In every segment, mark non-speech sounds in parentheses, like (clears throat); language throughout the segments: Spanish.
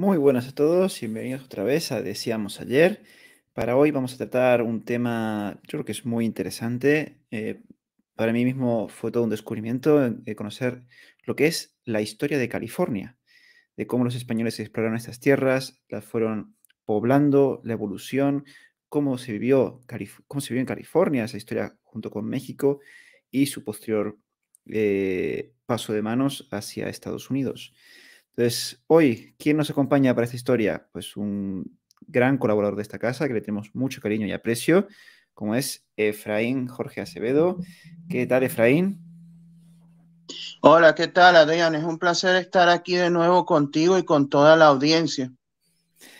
Muy buenas a todos, bienvenidos otra vez a Decíamos ayer. Para hoy vamos a tratar un tema, yo creo que es muy interesante. Eh, para mí mismo fue todo un descubrimiento eh, conocer lo que es la historia de California, de cómo los españoles exploraron estas tierras, las fueron poblando, la evolución, cómo se vivió, cómo se en California, esa historia junto con México y su posterior eh, paso de manos hacia Estados Unidos. Entonces, hoy, ¿quién nos acompaña para esta historia? Pues un gran colaborador de esta casa que le tenemos mucho cariño y aprecio, como es Efraín Jorge Acevedo. ¿Qué tal, Efraín? Hola, ¿qué tal, Adrián? Es un placer estar aquí de nuevo contigo y con toda la audiencia.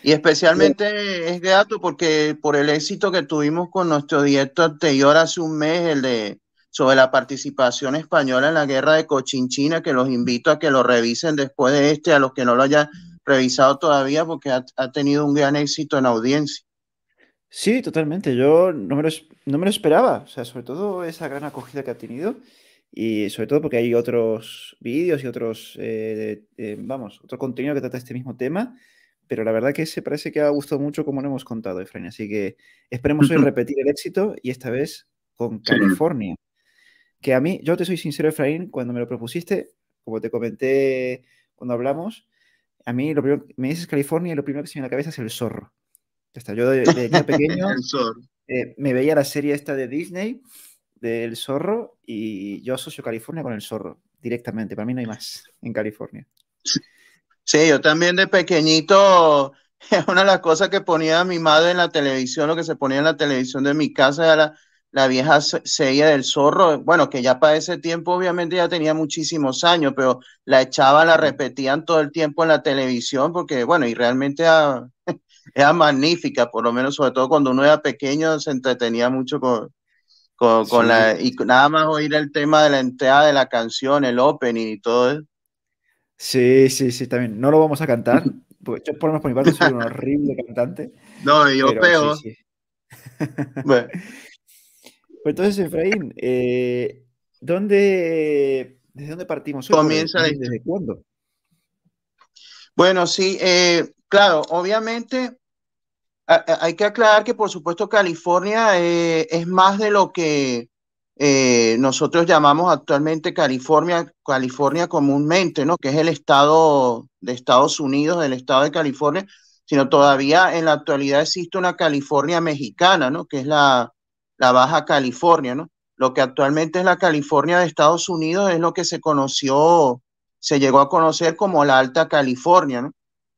Y especialmente es grato porque por el éxito que tuvimos con nuestro directo anterior hace un mes, el de sobre la participación española en la guerra de Cochinchina, que los invito a que lo revisen después de este, a los que no lo hayan revisado todavía, porque ha, tenido un gran éxito en audiencia. Sí, totalmente. Yo no me, lo, esperaba. O sea, sobre todo esa gran acogida que ha tenido. Y sobre todo porque hay otros vídeos y otros, eh, eh, vamos, otro contenido que trata este mismo tema. Pero la verdad que se parece que ha gustado mucho como lo hemos contado, Efraín. Así que esperemos hoy (laughs) repetir el éxito y esta vez con California que a mí, yo te soy sincero, Efraín, cuando me lo propusiste, como te comenté cuando hablamos, a mí lo primero, me dices California y lo primero que se me viene a la cabeza es el zorro. Ya está, yo de, (laughs) pequeño eh, me veía la serie esta de Disney del zorro y yo asocio California con el zorro directamente. Para mí no hay más en California. Sí, yo también de pequeñito, (laughs) una de las cosas que ponía mi madre en la televisión, lo que se ponía en la televisión de mi casa era la vieja serie del zorro, bueno, que ya para ese tiempo obviamente ya tenía muchísimos años, pero la echaba, la repetían todo el tiempo en la televisión, porque bueno, y realmente (laughs) era, magnífica, por lo menos sobre todo cuando uno era pequeño se entretenía mucho con, con, la, y nada más oír el tema de la entrada de la canción, el opening y todo Sí, sí, sí, también. No lo vamos a cantar, porque yo por lo menos por mi parte soy un horrible cantante. (laughs) No, yo peor. Bueno. (laughs) Pues entonces, Efraín, eh, ¿dónde, ¿desde dónde partimos? Comienza desde, cuándo? Bueno, sí, eh, claro, obviamente hay que aclarar que por supuesto California eh, es más de lo que nosotros llamamos actualmente California, California comúnmente, ¿no? Que es el estado de Estados Unidos, el estado de California, sino todavía en la actualidad existe una California mexicana, ¿no? Que es la, la Baja California, ¿no? Lo que actualmente es la California de Estados Unidos es lo que se conoció, se llegó a conocer como la Alta California, ¿no?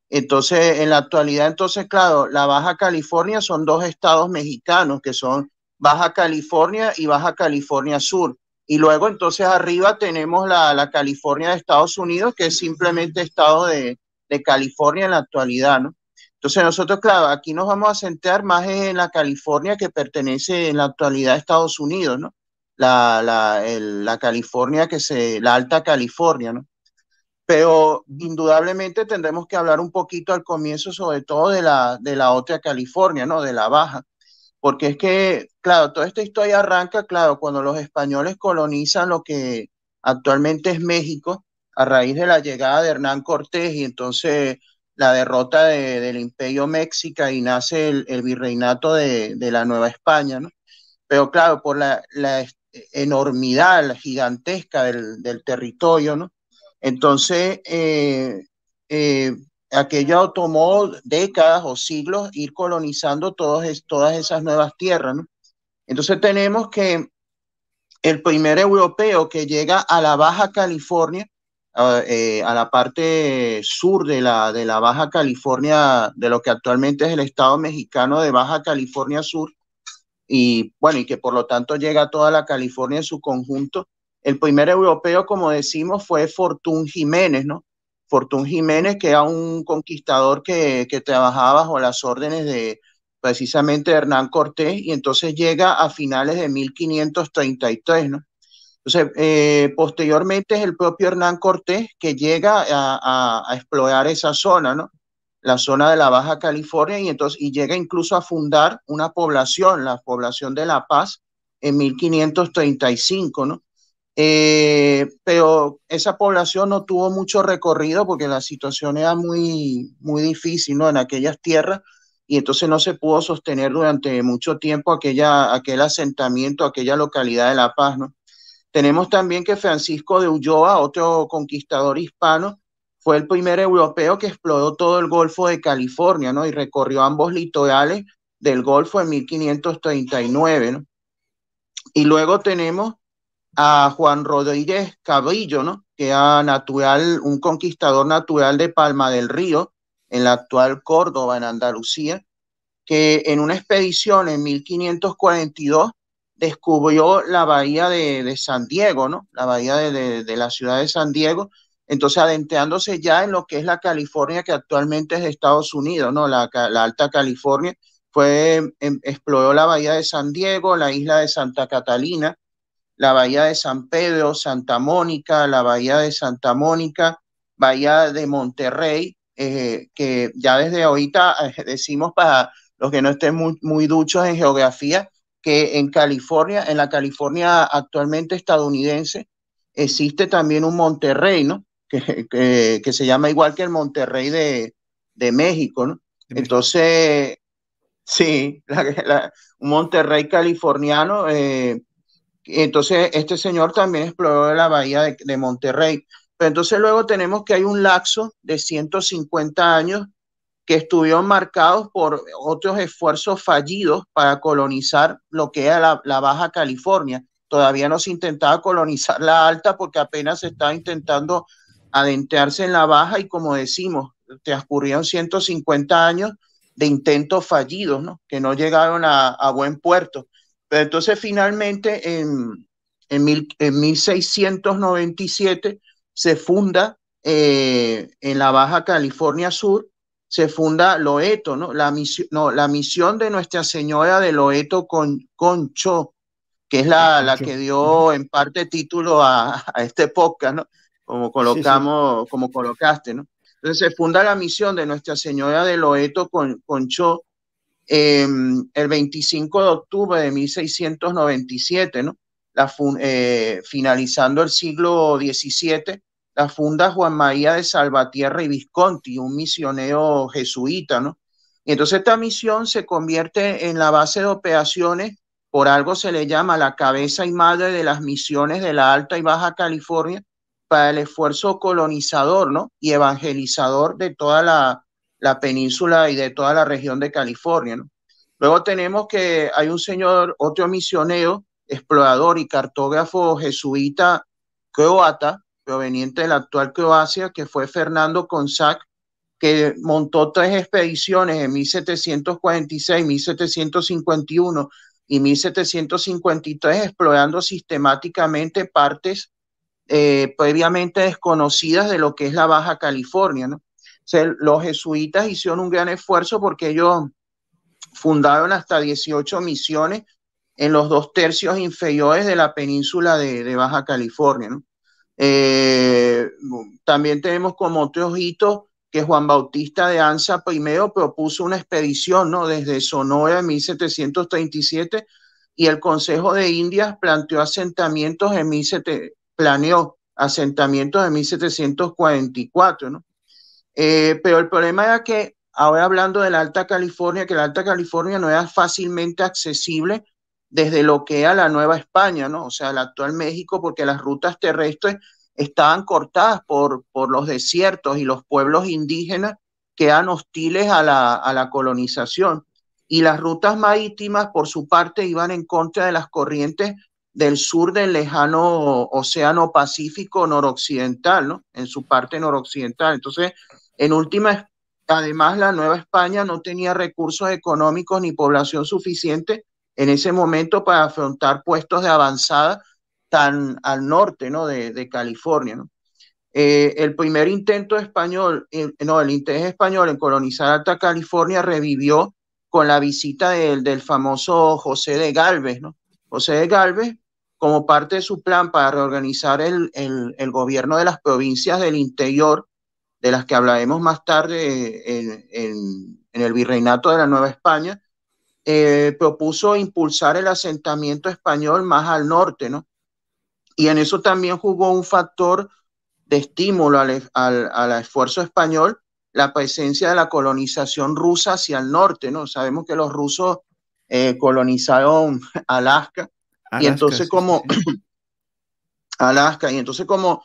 Entonces, en la actualidad, entonces, claro, la Baja California son dos estados mexicanos que son Baja California y Baja California Sur. Y luego, entonces, arriba tenemos la, la California de Estados Unidos, que es simplemente estado de, de California en la actualidad, ¿no? Entonces nosotros, claro, aquí nos vamos a centrar más en la California que pertenece en la actualidad a Estados Unidos, ¿no? La, la, la California que se, la Alta California, ¿no? Pero indudablemente tendremos que hablar un poquito al comienzo sobre todo de la, de la otra California, ¿no? De la Baja. Porque es que, claro, toda esta historia arranca, claro, cuando los españoles colonizan lo que actualmente es México, a raíz de la llegada de Hernán Cortés y entonces la derrota del imperio mexica y nace el, virreinato de, la Nueva España, ¿no? Pero claro, por la, enormidad gigantesca del, territorio, ¿no? Entonces, eh, eh, aquello tomó décadas o siglos ir colonizando todas esas nuevas tierras, ¿no? Entonces tenemos que el primer europeo que llega a la Baja California Ah, eh, a, la parte sur de la, de la Baja California, de lo que actualmente es el estado mexicano de Baja California Sur, y bueno, y que por lo tanto llega a toda la California en su conjunto. El primer europeo, como decimos, fue Fortun Jiménez, ¿no? Fortún Jiménez, que era un conquistador que, que trabajaba bajo las órdenes de precisamente Hernán Cortés, y entonces llega a finales de 1533, ¿no? Entonces, eh, posteriormente es el propio Hernán Cortés que llega a, explorar esa zona, ¿no? La zona de la Baja California y entonces y llega incluso a fundar una población, la población de La Paz, en 1535, ¿no? Eh, pero esa población no tuvo mucho recorrido porque la situación era muy, muy difícil, ¿no? En aquellas tierras y entonces no se pudo sostener durante mucho tiempo aquella, aquel asentamiento, aquella localidad de La Paz, ¿no? Tenemos también que Francisco de Ulloa, otro conquistador hispano, fue el primer europeo que exploró todo el Golfo de California, ¿no? Y recorrió ambos litorales del Golfo en 1539, Y luego tenemos a Juan Rodríguez Cabrillo, ¿no? Que era natural, un conquistador natural de Palma del Río, en la actual Córdoba, en Andalucía, que en una expedición en 1542 descubrió la bahía de, San Diego, ¿no? La bahía de, la ciudad de San Diego. Entonces, adentrándose ya en lo que es la California que actualmente es Estados Unidos, ¿no? La, Alta California fue, em, exploró la bahía de San Diego, la isla de Santa Catalina, la bahía de San Pedro, Santa Mónica, la bahía de Santa Mónica, bahía de Monterrey, eh, que ya desde ahorita eh, decimos para los que no estén muy, muy duchos en geografía, que en California, en la California actualmente estadounidense, existe también un Monterrey, ¿no? Que, que, se llama igual que el Monterrey de, México, ¿no? Entonces, sí, un Monterrey californiano. Eh, entonces, este señor también exploró la bahía de, de Monterrey. Pero entonces luego tenemos que hay un laxo de 150 años que estuvieron marcados por otros esfuerzos fallidos para colonizar lo que era la, Baja California. Todavía no se intentaba colonizar la Alta porque apenas se estaba intentando adentrarse en la Baja y como decimos, transcurrieron 150 años de intentos fallidos, ¿no? que no llegaron a, buen puerto. Pero entonces finalmente en, 1697 se funda eh, en la Baja California Sur se funda Loeto, ¿no? La misión, no, la misión de Nuestra Señora de Loeto con Concho, que es la, que dio en parte título a, este podcast, Como colocamos, como colocaste, ¿no? Entonces se funda la misión de Nuestra Señora de Loeto con Concho em, el 25 de octubre de 1697, ¿no? La eh, finalizando el siglo XVII la funda Juan María de Salvatierra y Visconti, un misionero jesuita, ¿no? Y entonces esta misión se convierte en la base de operaciones, por algo se le llama la cabeza y madre de las misiones de la Alta y Baja California, para el esfuerzo colonizador, ¿no? Y evangelizador de toda la, la península y de toda la región de California, ¿no? Luego tenemos que hay un señor, otro misionero, explorador y cartógrafo jesuita croata, proveniente de la actual Croacia, que fue Fernando Consac, que montó tres expediciones en 1746, 1751 y 1753, explorando sistemáticamente partes eh, previamente desconocidas de lo que es la Baja California. ¿no? los jesuitas hicieron un gran esfuerzo porque ellos fundaron hasta 18 misiones en los dos tercios inferiores de la península de, Baja California. ¿no? Eh, también tenemos como otro hito que Juan Bautista de Anza primero propuso una expedición ¿no? desde Sonora en 1737 y el Consejo de Indias planteó asentamientos en planeó asentamientos en 1744. ¿no? Eh, pero el problema era que ahora hablando de la Alta California, que la Alta California no era fácilmente accesible desde lo que era la Nueva España, ¿no? O sea, el actual México, porque las rutas terrestres estaban cortadas por, por los desiertos y los pueblos indígenas que eran hostiles a la, a la colonización. Y las rutas marítimas, por su parte, iban en contra de las corrientes del sur del lejano Océano Pacífico noroccidental, ¿no? En su parte noroccidental. Entonces, en última, además, la Nueva España no tenía recursos económicos ni población suficiente en ese momento para afrontar puestos de avanzada tan al norte ¿no? de, California. Eh, el primer intento español, eh, no, el interés español en colonizar Alta California revivió con la visita del, famoso José de Galvez. ¿no? José de Galvez, como parte de su plan para reorganizar el, gobierno de las provincias del interior, de las que hablaremos más tarde eh, en el virreinato de la Nueva España, eh, propuso impulsar el asentamiento español más al norte, ¿no? Y en eso también jugó un factor de estímulo al, esfuerzo español la presencia de la colonización rusa hacia el norte, ¿no? Sabemos que los rusos eh, colonizaron (laughs) (clears throat) Alaska, y entonces como Alaska y entonces como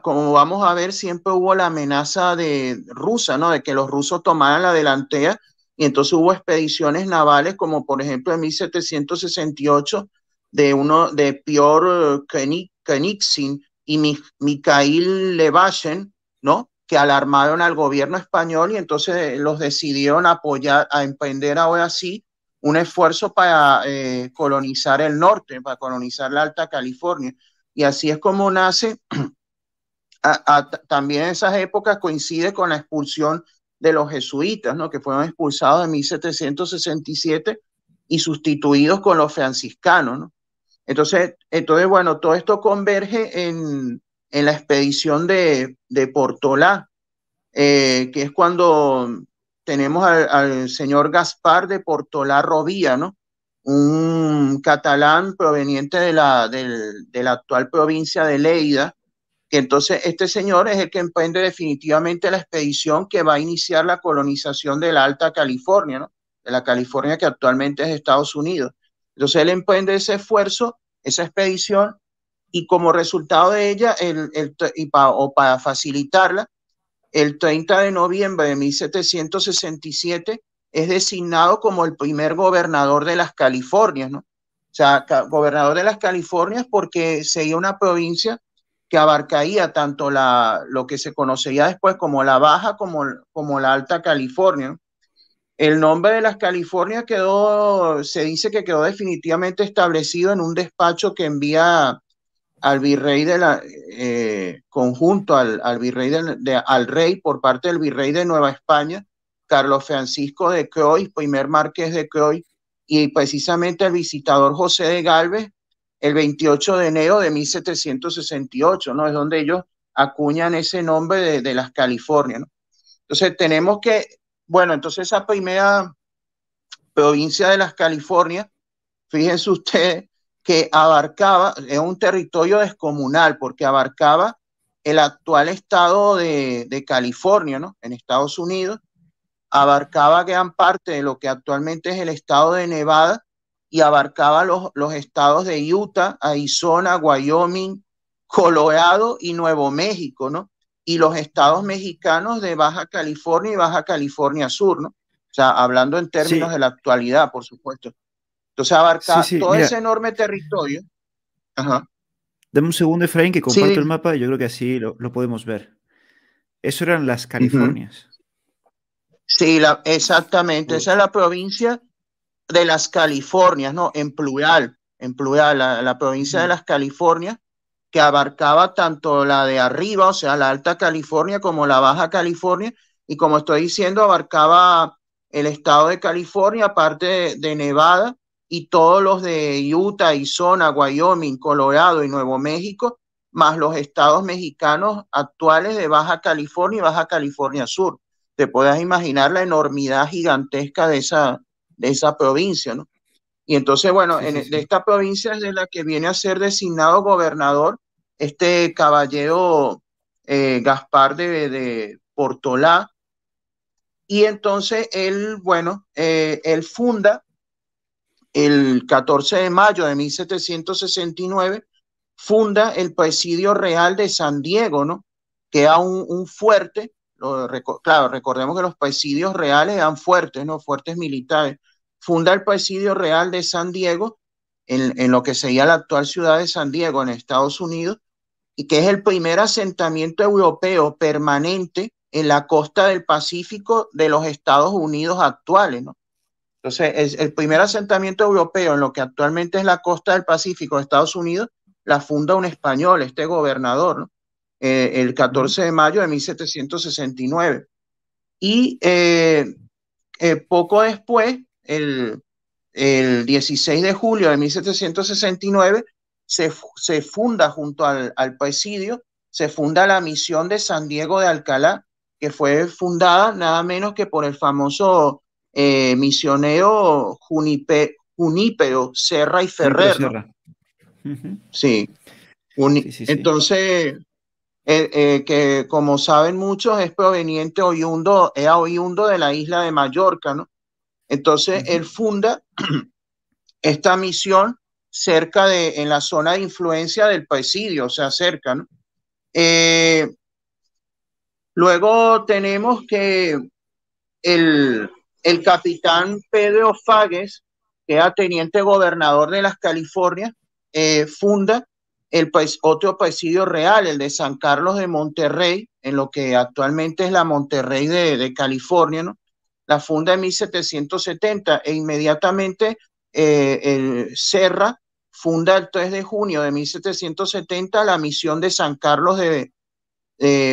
como vamos a ver siempre hubo la amenaza de rusa, ¿no? De que los rusos tomaran la delantera y entonces hubo expediciones navales, como por ejemplo en 1768 de uno de Pior eh, Kenixin y Mikhail Levachen, ¿no? que alarmaron al gobierno español y entonces eh, los decidieron apoyar, a emprender ahora sí un esfuerzo para eh, colonizar el norte, para colonizar la Alta California. Y así es como nace, (clears throat) también en esas épocas coincide con la expulsión de los jesuitas, ¿no? que fueron expulsados en 1767 y sustituidos con los franciscanos. ¿no? Entonces, entonces, bueno, todo esto converge en, en la expedición de, de Portolá, eh, que es cuando tenemos al, señor Gaspar de Portolá Rovía, ¿no? un catalán proveniente de la, de la actual provincia de Leida, entonces este señor es el que emprende definitivamente la expedición que va a iniciar la colonización de la Alta California, ¿no? de la California que actualmente es Estados Unidos. Entonces él emprende ese esfuerzo, esa expedición, y como resultado de ella, el, o para facilitarla, el 30 de noviembre de 1767 es designado como el primer gobernador de las Californias, ¿no? O sea, gobernador de las Californias porque sería una provincia que abarcaría tanto la, lo que se conocería después como la Baja como, como la Alta California. El nombre de las Californias quedó, se dice que quedó definitivamente establecido en un despacho que envía al virrey de la, eh, conjunto al, virrey al rey por parte del virrey de Nueva España, Carlos Francisco de Croix, primer marqués de Croix, y precisamente el visitador José de Galvez, el 28 de enero de 1768, ¿no? Es donde ellos acuñan ese nombre de, las Californias, ¿no? Entonces tenemos que, bueno, entonces esa primera provincia de las Californias, fíjense ustedes que abarcaba, es un territorio descomunal, porque abarcaba el actual estado de, de California, ¿no? En Estados Unidos, abarcaba gran parte de lo que actualmente es el estado de Nevada y abarcaba los, los estados de Utah, Arizona, Wyoming, Colorado y Nuevo México, ¿no? Y los estados mexicanos de Baja California y Baja California Sur, ¿no? O sea, hablando en términos de la actualidad, por supuesto. Entonces abarcaba todo ese enorme territorio. Ajá. Dame un segundo, Efraín, que comparto el mapa yo creo que así lo, podemos ver. Eso eran las Californias. Sí, exactamente. Esa es la provincia de las Californias, ¿no? En plural, en plural, la, provincia de las Californias, que abarcaba tanto la de arriba, o sea, la Alta California, como la Baja California, y como estoy diciendo, abarcaba el estado de California, aparte de, Nevada, y todos los de Utah, Arizona, Wyoming, Colorado y Nuevo México, más los estados mexicanos actuales de Baja California y Baja California Sur. Te puedes imaginar la enormidad gigantesca de esa, de esa provincia, ¿no? Y entonces, bueno, de esta provincia es de la que viene a ser designado gobernador este caballero eh, Gaspar de, de, Portolá. Y entonces él, bueno, eh, él funda el 14 de mayo de 1769, funda el Presidio Real de San Diego, ¿no? Que era un, fuerte, claro, recordemos que los presidios reales eran fuertes, ¿no? Fuertes militares funda el Presidio Real de San Diego, en, lo que sería la actual ciudad de San Diego, en Estados Unidos, y que es el primer asentamiento europeo permanente en la costa del Pacífico de los Estados Unidos actuales, ¿no? Entonces, es el primer asentamiento europeo en lo que actualmente es la costa del Pacífico de Estados Unidos, la funda un español, este gobernador, eh, el 14 de mayo de 1769. Y eh, eh, poco después, el, 16 de julio de 1769 se, funda junto al, al presidio, se funda la misión de San Diego de Alcalá, que fue fundada nada menos que por el famoso eh, misionero Junípero Serra y Ferrer. sí. Entonces, eh, eh, que como saben muchos, es proveniente oyundo, es oyundo de la isla de Mallorca, ¿no? Entonces, él funda (clears throat) esta misión cerca de, en la zona de influencia del presidio, o sea, cerca, ¿no? Eh, luego tenemos que el, capitán Pedro Fagues, que era teniente gobernador de las Californias, eh, funda el otro presidio real, el de San Carlos de Monterrey, en lo que actualmente es la Monterrey de, de California, ¿no? la funda en 1770 e inmediatamente eh, el Serra funda el 3 de junio de 1770 la misión de San Carlos de,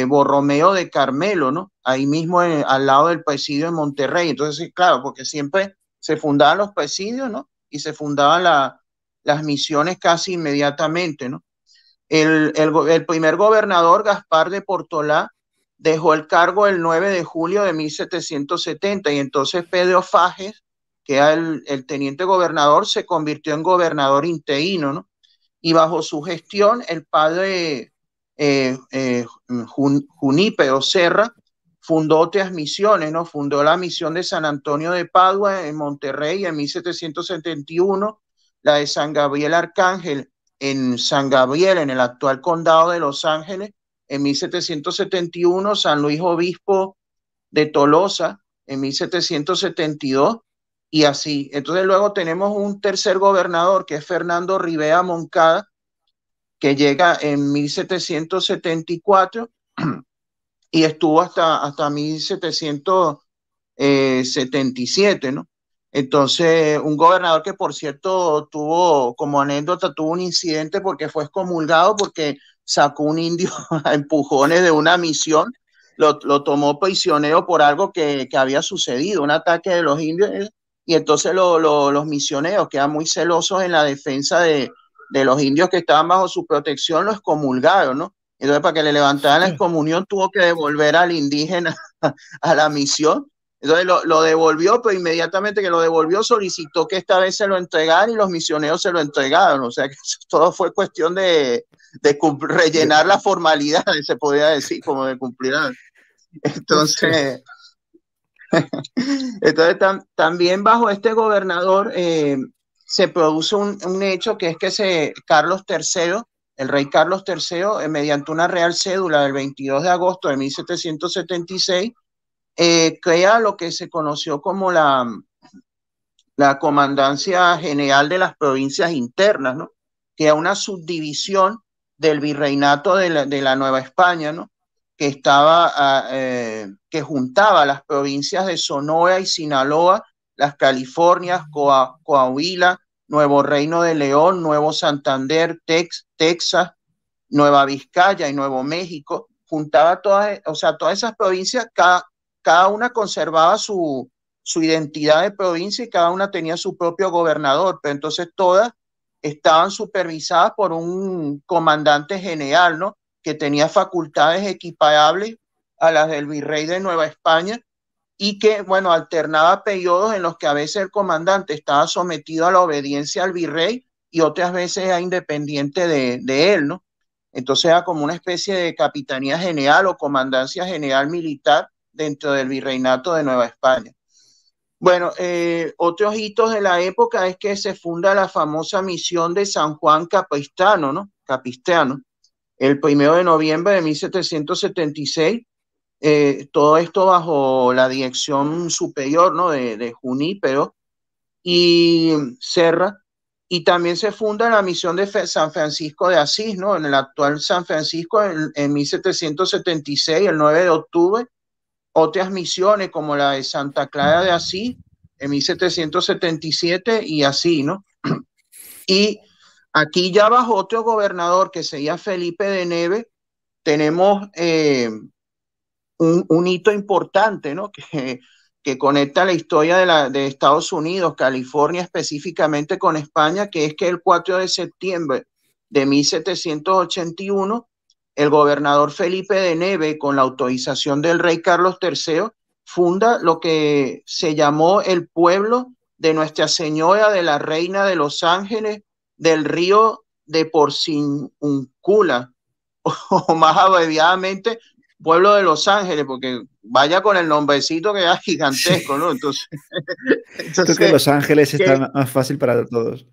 Borromeo de Carmelo, ¿no? Ahí mismo eh, al lado del presidio de Monterrey. Entonces, claro, porque siempre se fundaban los presidios, ¿no? Y se fundaban las misiones casi inmediatamente, ¿no? el, el primer gobernador, Gaspar de Portolá, dejó el cargo el 9 de julio de 1770 y entonces Pedro Fages, que era el, teniente gobernador, se convirtió en gobernador interino, ¿no? Y bajo su gestión, el padre eh, eh, Serra fundó otras misiones, ¿no? Fundó la misión de San Antonio de Padua en Monterrey en 1771, la de San Gabriel Arcángel en San Gabriel, en el actual condado de Los Ángeles, en 1771, San Luis Obispo de Tolosa en 1772 y así. Entonces luego tenemos un tercer gobernador que es Fernando Ribea Moncada, que llega en 1774 y estuvo hasta, hasta 1777, ¿no? Entonces, un gobernador que, por cierto, tuvo como anécdota, tuvo un incidente porque fue excomulgado porque sacó un indio (laughs) a empujones de una misión, lo, tomó prisionero por algo que, había sucedido, un ataque de los indios, eh, y entonces los misioneros que eran muy celosos en la defensa de, de, los indios que estaban bajo su protección, lo excomulgaron, ¿no? Entonces, para que le levantaran la excomunión, tuvo que devolver al indígena (laughs) a la misión entonces lo, devolvió, pero inmediatamente que lo devolvió solicitó que esta vez se lo entregaran y los misioneros se lo entregaron. O sea que (laughs) todo fue cuestión de, rellenar la formalidad, (laughs) se podría decir, como de cumplir. Entonces, (laughs) entonces también bajo este gobernador eh, se produce un, hecho que es que se, Carlos III, el rey Carlos III, eh, mediante una real cédula del 22 de agosto de 1776, eh, crea lo que se conoció como la, mm, la Comandancia General de las Provincias Internas, ¿no? que era una subdivisión del virreinato de la, Nueva España, ¿no? que estaba, ah, eh, que juntaba las provincias de Sonora y Sinaloa, las Californias, Coahuila, Nuevo Reino de León, Nuevo Santander, Tex, Texas, Nueva Vizcaya y Nuevo México, juntaba todas, o sea, todas esas provincias, cada, cada una conservaba su, su identidad de provincia y cada una tenía su propio gobernador, pero entonces todas estaban supervisadas por un comandante general, ¿no? Que tenía facultades equiparables a las del virrey de Nueva España y que, bueno, alternaba periodos en los que a veces el comandante estaba sometido a la obediencia al virrey y otras veces era independiente de, él, ¿no? Entonces era como una especie de capitanía general o comandancia general militar dentro del virreinato de Nueva España. Bueno, eh, otros hitos de la época es que se funda la famosa misión de San Juan Capistano, ¿no? Capistrano, el primero de noviembre de 1776. Eh, todo esto bajo la dirección superior, ¿no? De, de Junípero y Serra. Y también se funda la misión de San Francisco de Asís, ¿no? En el actual San Francisco, en 1776, el 9 de octubre otras misiones como la de Santa Clara de Asís en 1777 y así, ¿no? (clears throat) Y aquí ya bajo otro gobernador que sería Felipe de Neve, tenemos eh, un, hito importante, ¿no? (laughs) Que, conecta la historia de, la, de Estados Unidos, California específicamente con España, que es que el 4 de septiembre de 1781 el gobernador Felipe de Neve, con la autorización del rey Carlos III, funda lo que se llamó el pueblo de Nuestra Señora de la Reina de los Ángeles del río de Porcincula, (laughs) o más abreviadamente, pueblo de Los Ángeles, porque vaya con el nombrecito que es gigantesco, ¿no? Entonces, (laughs) que Los Ángeles está más fácil para todos.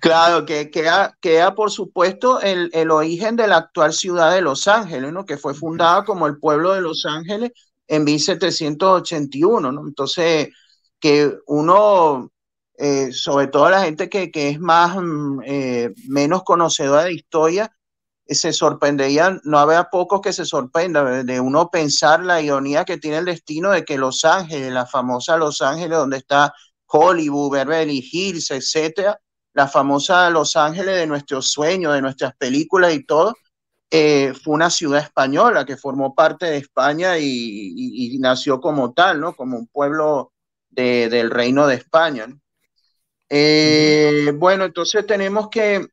Claro, que queda, por supuesto el, origen de la actual ciudad de Los Ángeles, que fue fundada como el pueblo de Los Ángeles en 1781. Entonces, que uno, eh, sobre todo la gente que, que es más mm, eh, menos conocedora de historia, se sorprendería, no había pocos que se sorprenda de uno pensar la ironía que tiene el destino de que Los Ángeles, la famosa Los Ángeles, donde está Hollywood, Beverly Hills, etcétera, la famosa Los Ángeles de nuestros sueños, de nuestras películas y todo, eh, fue una ciudad española que formó parte de España y, nació como tal, ¿no? Como un pueblo del reino de España. Eh, bueno, entonces tenemos que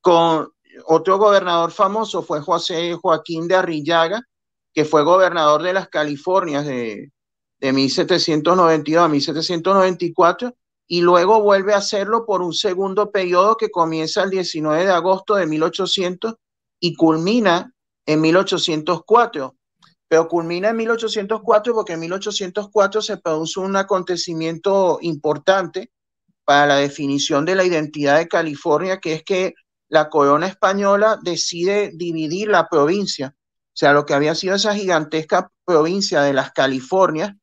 con otro gobernador famoso fue José Joaquín de Arrillaga, que fue gobernador de las Californias de, de 1792 a 1794 y luego vuelve a hacerlo por un segundo periodo que comienza el 19 de agosto de 1800 y culmina en 1804. Pero culmina en 1804 porque en 1804 se produce un acontecimiento importante para la definición de la identidad de California, que es que la corona española decide dividir la provincia. O sea, lo que había sido esa gigantesca provincia de las Californias,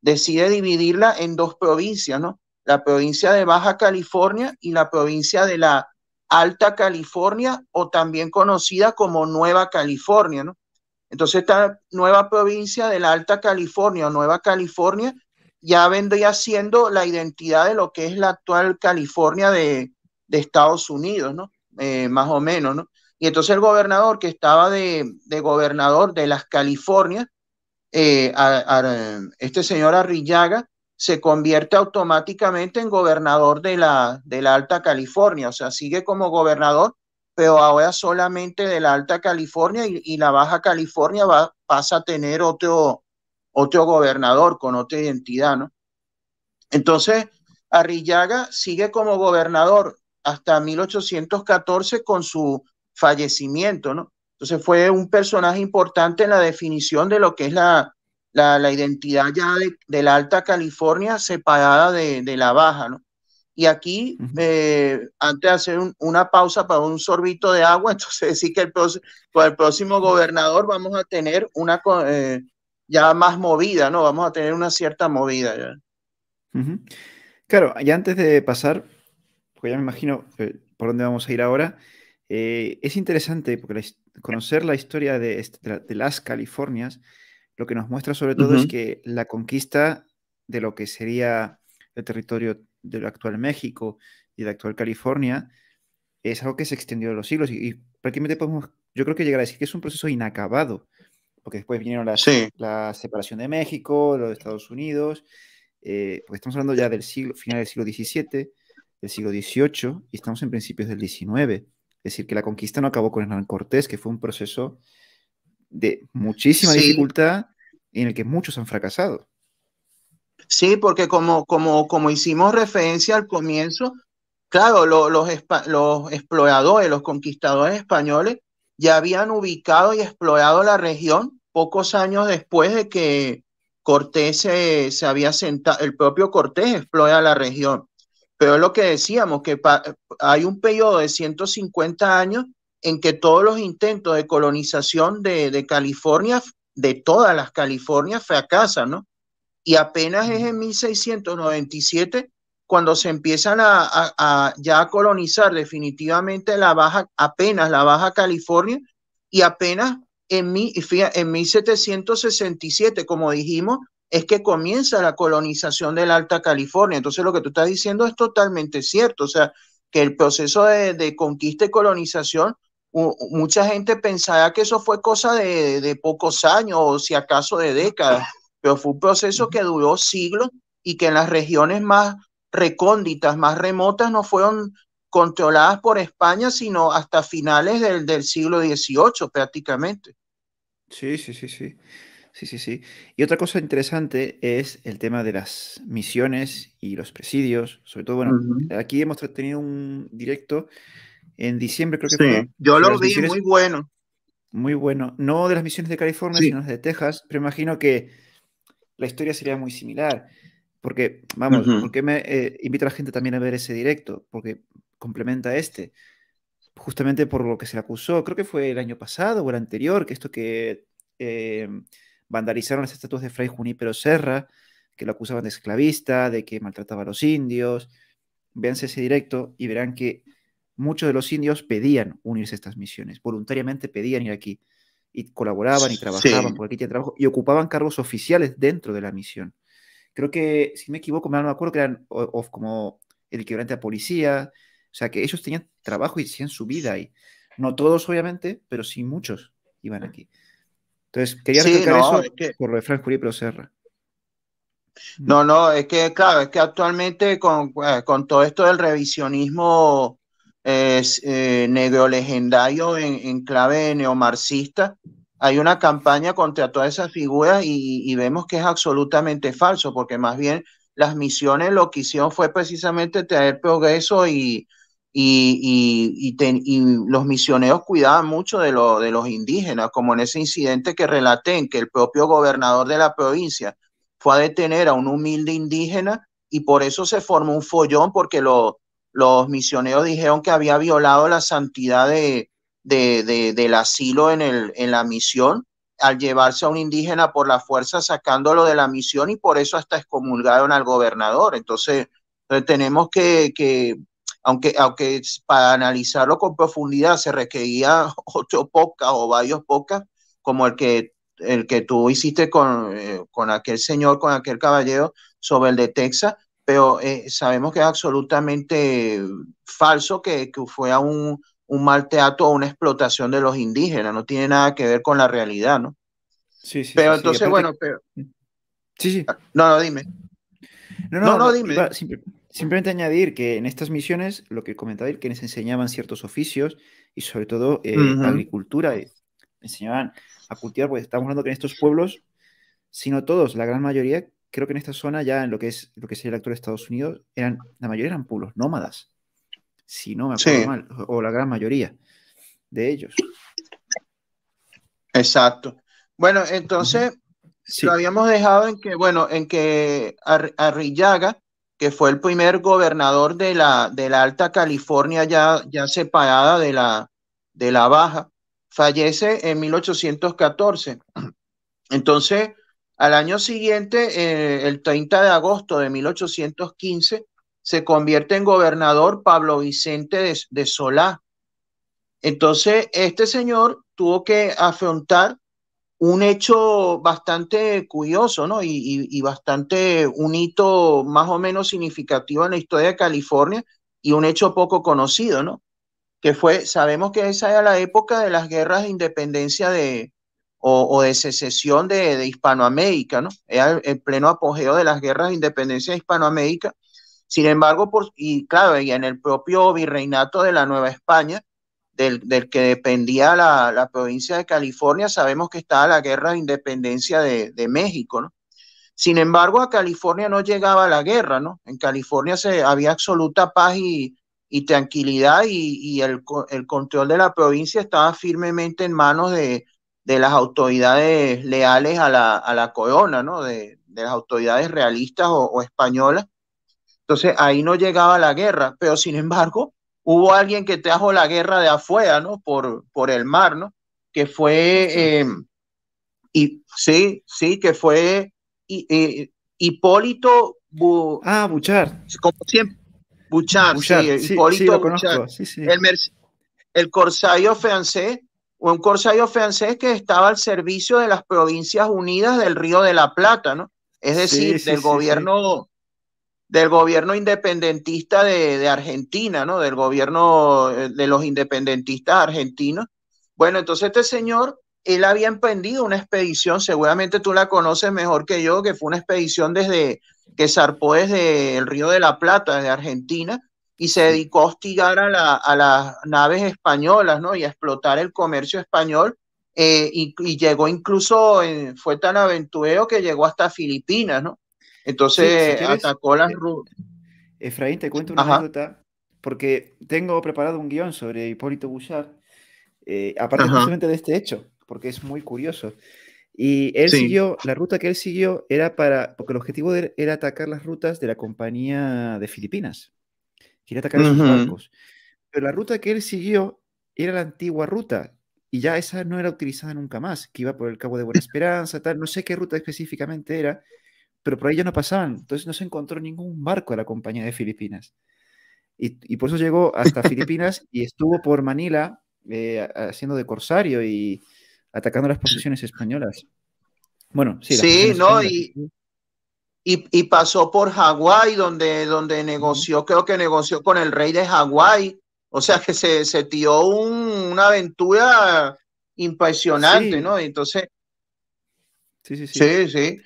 decide dividirla en dos provincias, ¿no? la provincia de Baja California y la provincia de la Alta California o también conocida como Nueva California, ¿no? Entonces esta nueva provincia de la Alta California o Nueva California ya vendría siendo la identidad de lo que es la actual California de, Estados Unidos, ¿no? Eh, más o menos, ¿no? Y entonces el gobernador que estaba de, gobernador de las Californias, eh, este señor Arrillaga, se convierte automáticamente en gobernador de la, de la Alta California, o sea, sigue como gobernador, pero ahora solamente de la Alta California y, la Baja California va, pasa a tener otro, otro gobernador con otra identidad, ¿no? Entonces, Arrillaga sigue como gobernador hasta 1814 con su fallecimiento, ¿no? Entonces fue un personaje importante en la definición de lo que es la, la, identidad ya de, la Alta California separada de, de la Baja, ¿no? Y aquí, eh, antes de hacer una pausa para un sorbito de agua, (laughs) entonces decir que el, con el próximo gobernador vamos a tener una eh, ya más movida, ¿no? Vamos a tener una cierta movida ya. Claro, y antes de pasar, porque ya me imagino eh, por dónde vamos a ir ahora, es interesante conocer la historia de, este, de las Californias lo que nos muestra sobre todo es que la conquista de lo que sería el territorio del actual México y de la actual California es algo que se extendió a los siglos y, prácticamente podemos, yo creo que llegar a decir que es un proceso inacabado, porque después vinieron las, la separación de México, los Estados Unidos, eh, pues estamos hablando ya del siglo, final del siglo XVII, del siglo XVIII y estamos en principios del XIX. Es decir, que la conquista no acabó con Hernán Cortés, que fue un proceso de muchísima dificultad en el que muchos han fracasado. Sí, porque como, como, como hicimos referencia al comienzo, claro, los, los exploradores, los conquistadores españoles ya habían ubicado y explorado la región pocos años después de que Cortés se, había sentado, el propio Cortés explora la región. Pero es lo que decíamos, que hay un periodo de 150 años en que todos los intentos de colonización de, California, de todas las Californias, fracasan, ¿no? Y apenas es en 1697 cuando se empiezan a, ya a colonizar definitivamente la baja, apenas la baja California y apenas en, mi, en 1767, como dijimos, es que comienza la colonización de la Alta California. Entonces lo que tú estás diciendo es totalmente cierto, o sea, que el proceso de, de conquista y colonización mucha gente pensaba que eso fue cosa de, de, pocos años o si acaso de décadas, pero fue un proceso que duró siglos y que en las regiones más recónditas, más remotas, no fueron controladas por España, sino hasta finales del, del siglo XVIII prácticamente. Sí, sí, sí, sí. Sí, sí, sí. Y otra cosa interesante es el tema de las misiones y los presidios. Sobre todo, bueno, aquí hemos tenido un directo en diciembre, creo que fue. Yo lo vi, muy bueno. Muy bueno. No de las misiones de California, sino sino de Texas, pero imagino que la historia sería muy similar. Porque, vamos, porque ¿por qué me eh, invita a la gente también a ver ese directo? Porque complementa este. Justamente por lo que se le acusó, creo que fue el año pasado o el anterior, que esto que eh, vandalizaron las estatuas de Fray Junípero Serra, que lo acusaban de esclavista, de que maltrataba a los indios. Véanse ese directo y verán que muchos de los indios pedían unirse a estas misiones, voluntariamente pedían ir aquí y colaboraban y trabajaban por aquí tienen trabajo y ocupaban cargos oficiales dentro de la misión. Creo que, si me equivoco, me acuerdo que eran como el equivalente a policía, o sea que ellos tenían trabajo y hacían su vida ahí. No todos, obviamente, pero sí muchos iban aquí. Entonces, quería recalcar eso es por lo de Frank Serra. No, no, es que, claro, es que actualmente con, eh, con todo esto del revisionismo es eh, negro legendario en, clave neomarxista. Hay una campaña contra todas esas figuras y, vemos que es absolutamente falso, porque más bien las misiones lo que hicieron fue precisamente traer progreso y, y, los misioneros cuidaban mucho de, de los indígenas, como en ese incidente que relaté en que el propio gobernador de la provincia fue a detener a un humilde indígena y por eso se formó un follón, porque lo, los misioneros dijeron que había violado la santidad de, de, de, del asilo en, el, en la misión al llevarse a un indígena por la fuerza sacándolo de la misión y por eso hasta excomulgaron al gobernador. Entonces, eh, tenemos que, que aunque, aunque para analizarlo con profundidad se requería (laughs) ocho pocas o varios pocas, como el que, el que tú hiciste con, eh, con aquel señor, con aquel caballero sobre el de Texas, pero eh, sabemos que es absolutamente falso que, que fue a un, un mal teatro o una explotación de los indígenas, no tiene nada que ver con la realidad, ¿no? Sí, sí. Pero entonces, bueno, pero... Sí, sí. No, no, dime. No, no, dime. simplemente añadir que en estas misiones, lo que comentaba, que les enseñaban ciertos oficios y sobre todo eh, agricultura, eh, enseñaban a cultivar, porque estamos hablando que en estos pueblos, sino todos, la gran mayoría, creo que en esta zona, ya en lo que es lo que sería el actual Estados Unidos, eran, la mayoría eran pueblos nómadas, si no me acuerdo mal, o la gran mayoría de ellos. Exacto. Bueno, entonces lo habíamos dejado en que, bueno, en que Arrillaga, que fue el primer gobernador de la, de la Alta California ya, ya separada de la, de la Baja, fallece en 1814. Entonces, al año siguiente, eh, el 30 de agosto de 1815, se convierte en gobernador Pablo Vicente de, Solá. Entonces, este señor tuvo que afrontar un hecho bastante curioso, ¿no? Y, y, bastante un hito más o menos significativo en la historia de California y un hecho poco conocido, ¿no? Que fue, sabemos que esa era la época de las guerras de independencia de, o, de secesión de, Hispanoamérica, ¿no? Era el, pleno apogeo de las guerras de independencia de Hispanoamérica. Sin embargo, por, y claro, y en el propio virreinato de la Nueva España, del, que dependía la, provincia de California, sabemos que estaba la guerra de independencia de, México, ¿no? Sin embargo, a California no llegaba la guerra, ¿no? En California se, había absoluta paz y, tranquilidad y, el, control de la provincia estaba firmemente en manos de, de las autoridades leales a la, a la corona, ¿no? De, de, las autoridades realistas o, españolas. Entonces ahí no llegaba la guerra, pero sin embargo hubo alguien que trajo la guerra de afuera, ¿no? Por, por el mar, ¿no? Que fue, em, y, sí, sí, que fue y, Hipólito Ah, Buchar. Como siempre, Buchar, sí, sí, Hipólito sí, El, el corsario francés un corsario francés que estaba al servicio de las provincias unidas del Río de la Plata, ¿no? Es decir, del gobierno del gobierno independentista de, Argentina, ¿no? Del gobierno eh, de los independentistas argentinos. Bueno, entonces este señor, él había emprendido una expedición, seguramente tú la conoces mejor que yo, que fue una expedición desde que zarpó desde el Río de la Plata, de Argentina, y se dedicó a hostigar a, la, a las naves españolas, ¿no? Y a explotar el comercio español. Eh, y, llegó incluso, eh, fue tan aventurero que llegó hasta Filipinas, ¿no? Entonces atacó las eh, rutas. Efraín, te cuento una anécdota, porque tengo preparado un guión sobre Hipólito Bouchard, eh, aparte justamente de este hecho, porque es muy curioso. Y él siguió, la ruta que él siguió era para, porque el objetivo era atacar las rutas de la compañía de Filipinas quería atacar barcos. Pero la ruta que él siguió era la antigua ruta y ya esa no era utilizada nunca más, que iba por el Cabo de Buena Esperanza, tal, no sé qué ruta específicamente era, pero por ahí ya no pasaban, entonces no se encontró ningún barco de la compañía de Filipinas. Y, por eso llegó hasta (laughs) Filipinas y estuvo por Manila eh, haciendo de corsario y atacando las posiciones españolas. Bueno, sí. Sí, no, y, y, pasó por Hawái, donde, donde negoció, creo que negoció con el rey de Hawái. O sea que se, se tiró una aventura impresionante, ¿no? Entonces. Sí, sí, sí. Sí, sí.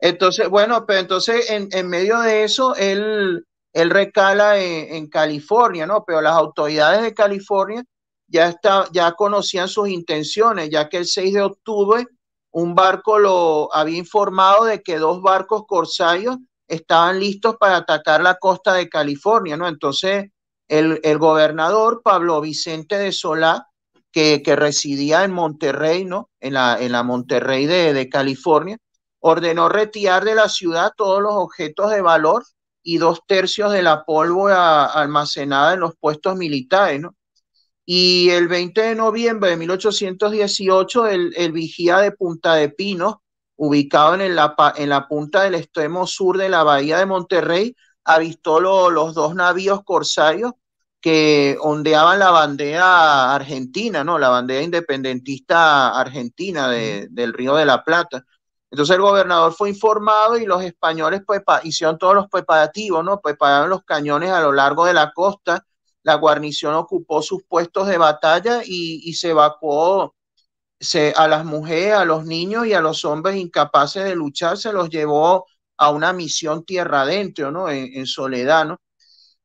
Entonces, bueno, pero entonces en, en medio de eso, él, él recala en, California, ¿no? Pero las autoridades de California ya, está, ya conocían sus intenciones, ya que el 6 de octubre un barco lo había informado de que dos barcos corsarios estaban listos para atacar la costa de California, ¿no? Entonces, el, el gobernador Pablo Vicente de Solá, que, que, residía en Monterrey, ¿no? En la, en la Monterrey de, de California, ordenó retirar de la ciudad todos los objetos de valor y dos tercios de la pólvora almacenada en los puestos militares, ¿no? Y el 20 de noviembre de 1818, el, vigía de Punta de Pino, ubicado en, en, la punta del extremo sur de la bahía de Monterrey, avistó los dos navíos corsarios que ondeaban la bandera argentina, ¿no? La bandera independentista argentina del Río de la Plata. Entonces el gobernador fue informado y los españoles pues, hicieron todos los preparativos, ¿no? Prepararon los cañones a lo largo de la costa la guarnición ocupó sus puestos de batalla y, se evacuó se, a las mujeres, a los niños y a los hombres incapaces de luchar, se los llevó a una misión tierra adentro, ¿no? En, soledad, ¿no?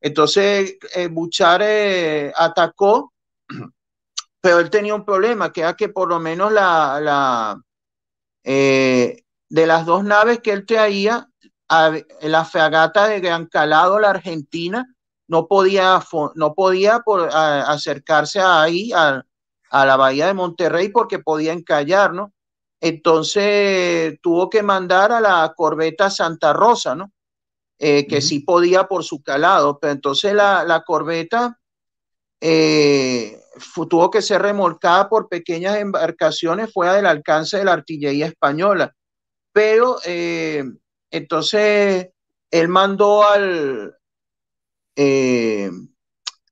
Entonces, eh, Buchar eh, atacó, (clears throat) pero él tenía un problema, que era que por lo menos la, la eh, de las dos naves que él traía, la fragata de Gran Calado, la Argentina, no podía, no podía acercarse ahí, a, la bahía de Monterrey, porque podía encallar, ¿no? Entonces tuvo que mandar a la corbeta Santa Rosa, ¿no? Eh, que sí podía por su calado, pero entonces la, corbeta eh, tuvo que ser remolcada por pequeñas embarcaciones fuera del alcance de la artillería española. Pero eh, entonces él mandó al, eh,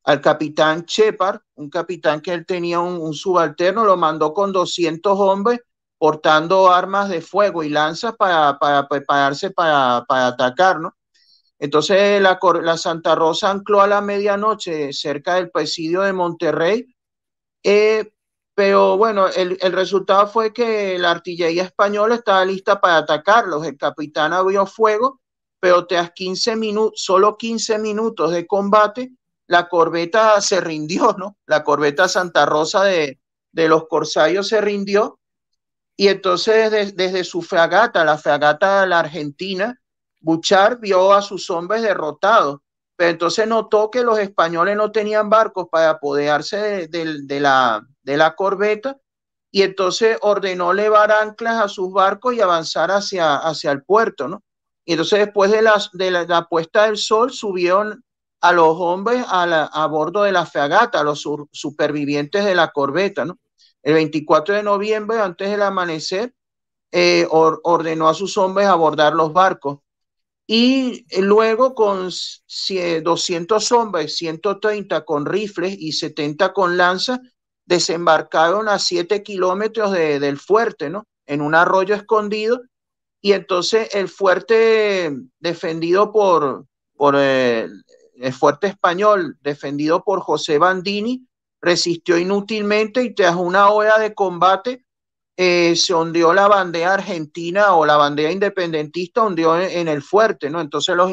al capitán Shepard, un capitán que él tenía un, subalterno, lo mandó con 200 hombres portando armas de fuego y lanzas para, prepararse para, para atacar, ¿no? Entonces la, Santa Rosa ancló a la medianoche cerca del presidio de Monterrey, eh, pero bueno, el, resultado fue que la artillería española estaba lista para atacarlos. El capitán abrió fuego pero tras 15 minutos, solo 15 minutos de combate, la corbeta se rindió, ¿no? La corbeta Santa Rosa de, de los Corsarios se rindió y entonces desde su fragata, la fragata de la Argentina, Buchar vio a sus hombres derrotados, pero entonces notó que los españoles no tenían barcos para apoderarse de, de la, de la corbeta y entonces ordenó levar anclas a sus barcos y avanzar hacia, hacia el puerto, ¿no? Y entonces después de, la, puesta del sol subieron a los hombres a, a bordo de la fragata, los supervivientes de la corbeta. ¿no? El 24 de noviembre, antes del amanecer, eh, ordenó a sus hombres abordar los barcos. Y eh, luego con 200 hombres, 130 con rifles y 70 con lanzas, desembarcaron a 7 kilómetros del fuerte, ¿no? En un arroyo escondido y entonces el fuerte defendido por, por eh, el, fuerte español, defendido por José Bandini, resistió inútilmente y tras una hora de combate eh, se hundió la bandera argentina o la bandera independentista, hundió en, el fuerte, ¿no? Entonces los,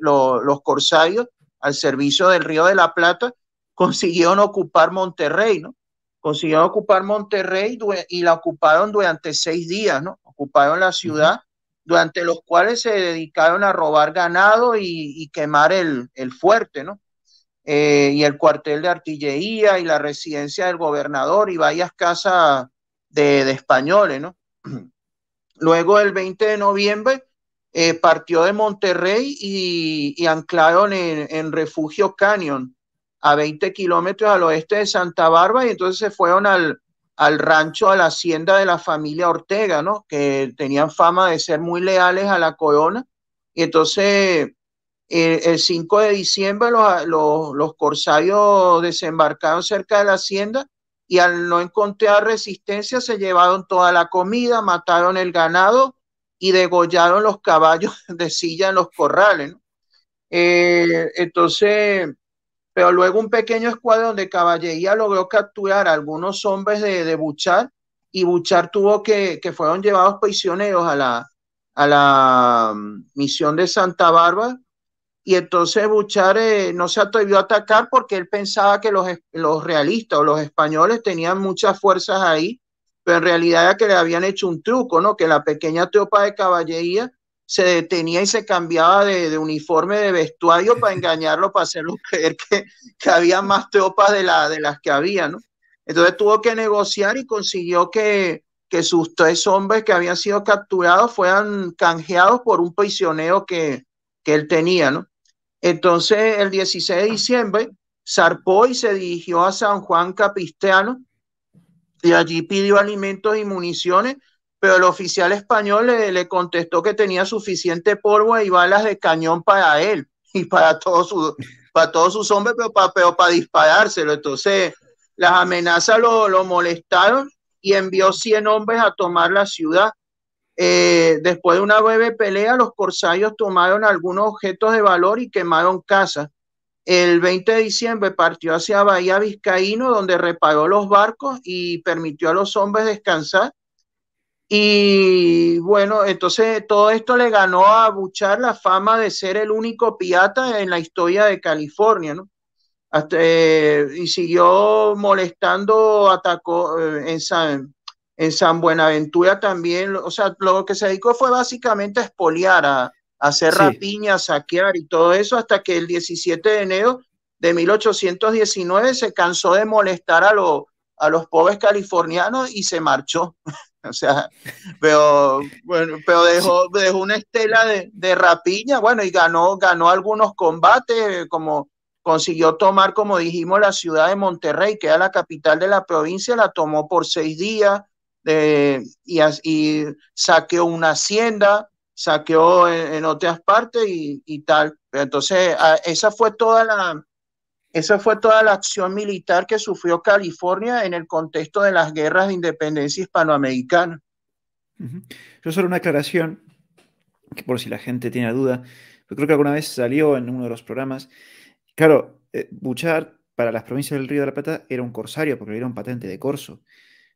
los, los, corsarios al servicio del Río de la Plata consiguieron ocupar Monterrey, ¿no? consiguieron ocupar Monterrey y la ocuparon durante seis días, ¿no? Ocuparon la ciudad, durante los cuales se dedicaron a robar ganado y, quemar el, el, fuerte, ¿no? Eh, y el cuartel de artillería y la residencia del gobernador y varias casas de, españoles, ¿no? (clears throat) Luego, el 20 de noviembre, eh, partió de Monterrey y, anclaron en Refugio Canyon, a 20 kilómetros al oeste de Santa Bárbara y entonces se fueron al, al rancho, a la hacienda de la familia Ortega, ¿no? Que tenían fama de ser muy leales a la corona. Y entonces eh, el, 5 de diciembre los, corsarios desembarcaron cerca de la hacienda y al no encontrar resistencia se llevaron toda la comida, mataron el ganado y degollaron los caballos (laughs) de silla en los corrales. Eh, entonces pero luego un pequeño escuadrón de caballería logró capturar a algunos hombres de, Buchar y Buchar tuvo que, que fueron llevados prisioneros a la, a la mm, misión de Santa Bárbara. Y entonces Buchar eh, no se atrevió a atacar porque él pensaba que los, los realistas o los españoles tenían muchas fuerzas ahí, pero en realidad era que le habían hecho un truco, ¿no? Que la pequeña tropa de caballería se detenía y se cambiaba de, uniforme de vestuario para (laughs) engañarlo, para hacerlo creer que, que había más tropas de, la, de las que había, ¿no? Entonces tuvo que negociar y consiguió que, que sus tres hombres que habían sido capturados fueran canjeados por un prisionero que, que él tenía, ¿no? Entonces, el 16 de diciembre, zarpó y se dirigió a San Juan Capistrano y allí pidió alimentos y municiones pero el oficial español le, contestó que tenía suficiente polvo y balas de cañón para él (laughs) y para todos sus para todos sus hombres, pero para, disparárselo. Entonces, las amenazas lo, molestaron y envió 100 hombres a tomar la ciudad. Eh, después de una breve pelea, los corsarios tomaron algunos objetos de valor y quemaron casas. El 20 de diciembre partió hacia Bahía Vizcaíno, donde reparó los barcos y permitió a los hombres descansar y bueno, entonces todo esto le ganó a Buchar la fama de ser el único piata en la historia de California, ¿no? Eh, y siguió molestando, atacó eh, en, San, en San Buenaventura también. O sea, lo que se dedicó fue básicamente a espoliar, a, hacer rapiña, a saquear y todo eso, hasta que el 17 de enero de 1819 se cansó de molestar a, a los pobres californianos y se marchó. O sea, pero, bueno, pero dejó, dejó una estela de, de, rapiña, bueno, y ganó, ganó algunos combates, como consiguió tomar, como dijimos, la ciudad de Monterrey, que era la capital de la provincia, la tomó por seis días eh, y, y, saqueó una hacienda, saqueó en, en otras partes y, y, tal. Entonces, ah, esa fue toda la, esa fue toda la acción militar que sufrió California en el contexto de las guerras de independencia hispanoamericana. Yo solo una aclaración, que por si la gente tiene duda, yo creo que alguna vez salió en uno de los programas. Claro, eh, Buchar para las provincias del Río de la Plata era un corsario porque era un patente de corso,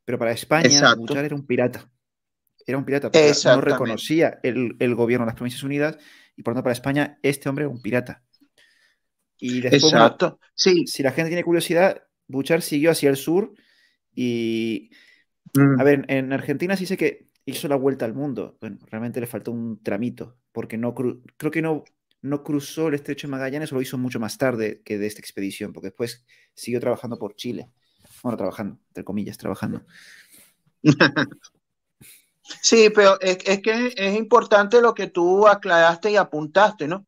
pero para España Buchar era un pirata. Era un pirata, porque no reconocía el, el gobierno de las Provincias Unidas y por lo tanto para España este hombre era un pirata. Y después, Exacto. sí. Si la gente tiene curiosidad, Buchar siguió hacia el sur y. Mm. A ver, en Argentina sí sé que hizo la vuelta al mundo. Bueno, realmente le faltó un tramito, porque no creo que no, cruzó el estrecho de Magallanes, lo hizo mucho más tarde que de esta expedición, porque después siguió trabajando por Chile. Bueno, trabajando, entre comillas, trabajando. (laughs) Sí, pero es, que es importante lo que tú aclaraste y apuntaste, ¿no?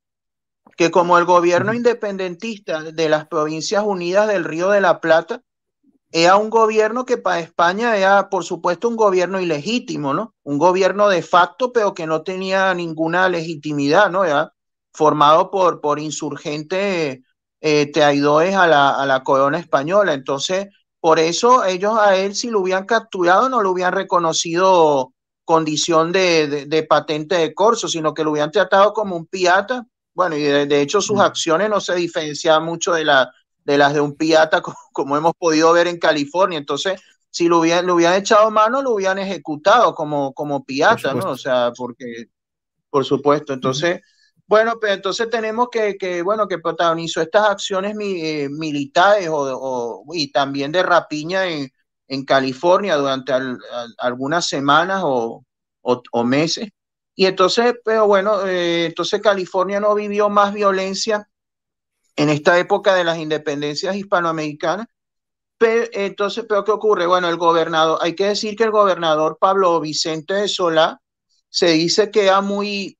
que como el gobierno independentista de las Provincias Unidas del Río de la Plata, era un gobierno que para España era, por supuesto, un gobierno ilegítimo, ¿no? Un gobierno de facto, pero que no tenía ninguna legitimidad, ¿no? formado por, por insurgentes eh, traidores a la, a la corona española. Entonces, por eso ellos a él, si lo hubieran capturado, no lo hubieran reconocido condición de, de, patente de corso, sino que lo hubieran tratado como un pirata bueno, y de, hecho sus acciones no se diferenciaban mucho de, la, de las de un piata, (laughs) como, hemos podido ver en California. Entonces, si lo hubieran, lo echado mano, lo hubieran ejecutado como, como piata, ¿no? O sea, porque, por supuesto, entonces... Bueno, pero pues, entonces tenemos que, que, bueno, que protagonizó estas acciones eh, militares o, y también de rapiña en, en California durante algunas semanas o, o meses. Y entonces, pero bueno, eh, entonces California no vivió más violencia en esta época de las independencias hispanoamericanas. Pero, entonces, pero ¿qué ocurre? Bueno, el gobernador, hay que decir que el gobernador Pablo Vicente de Solá se dice que era muy,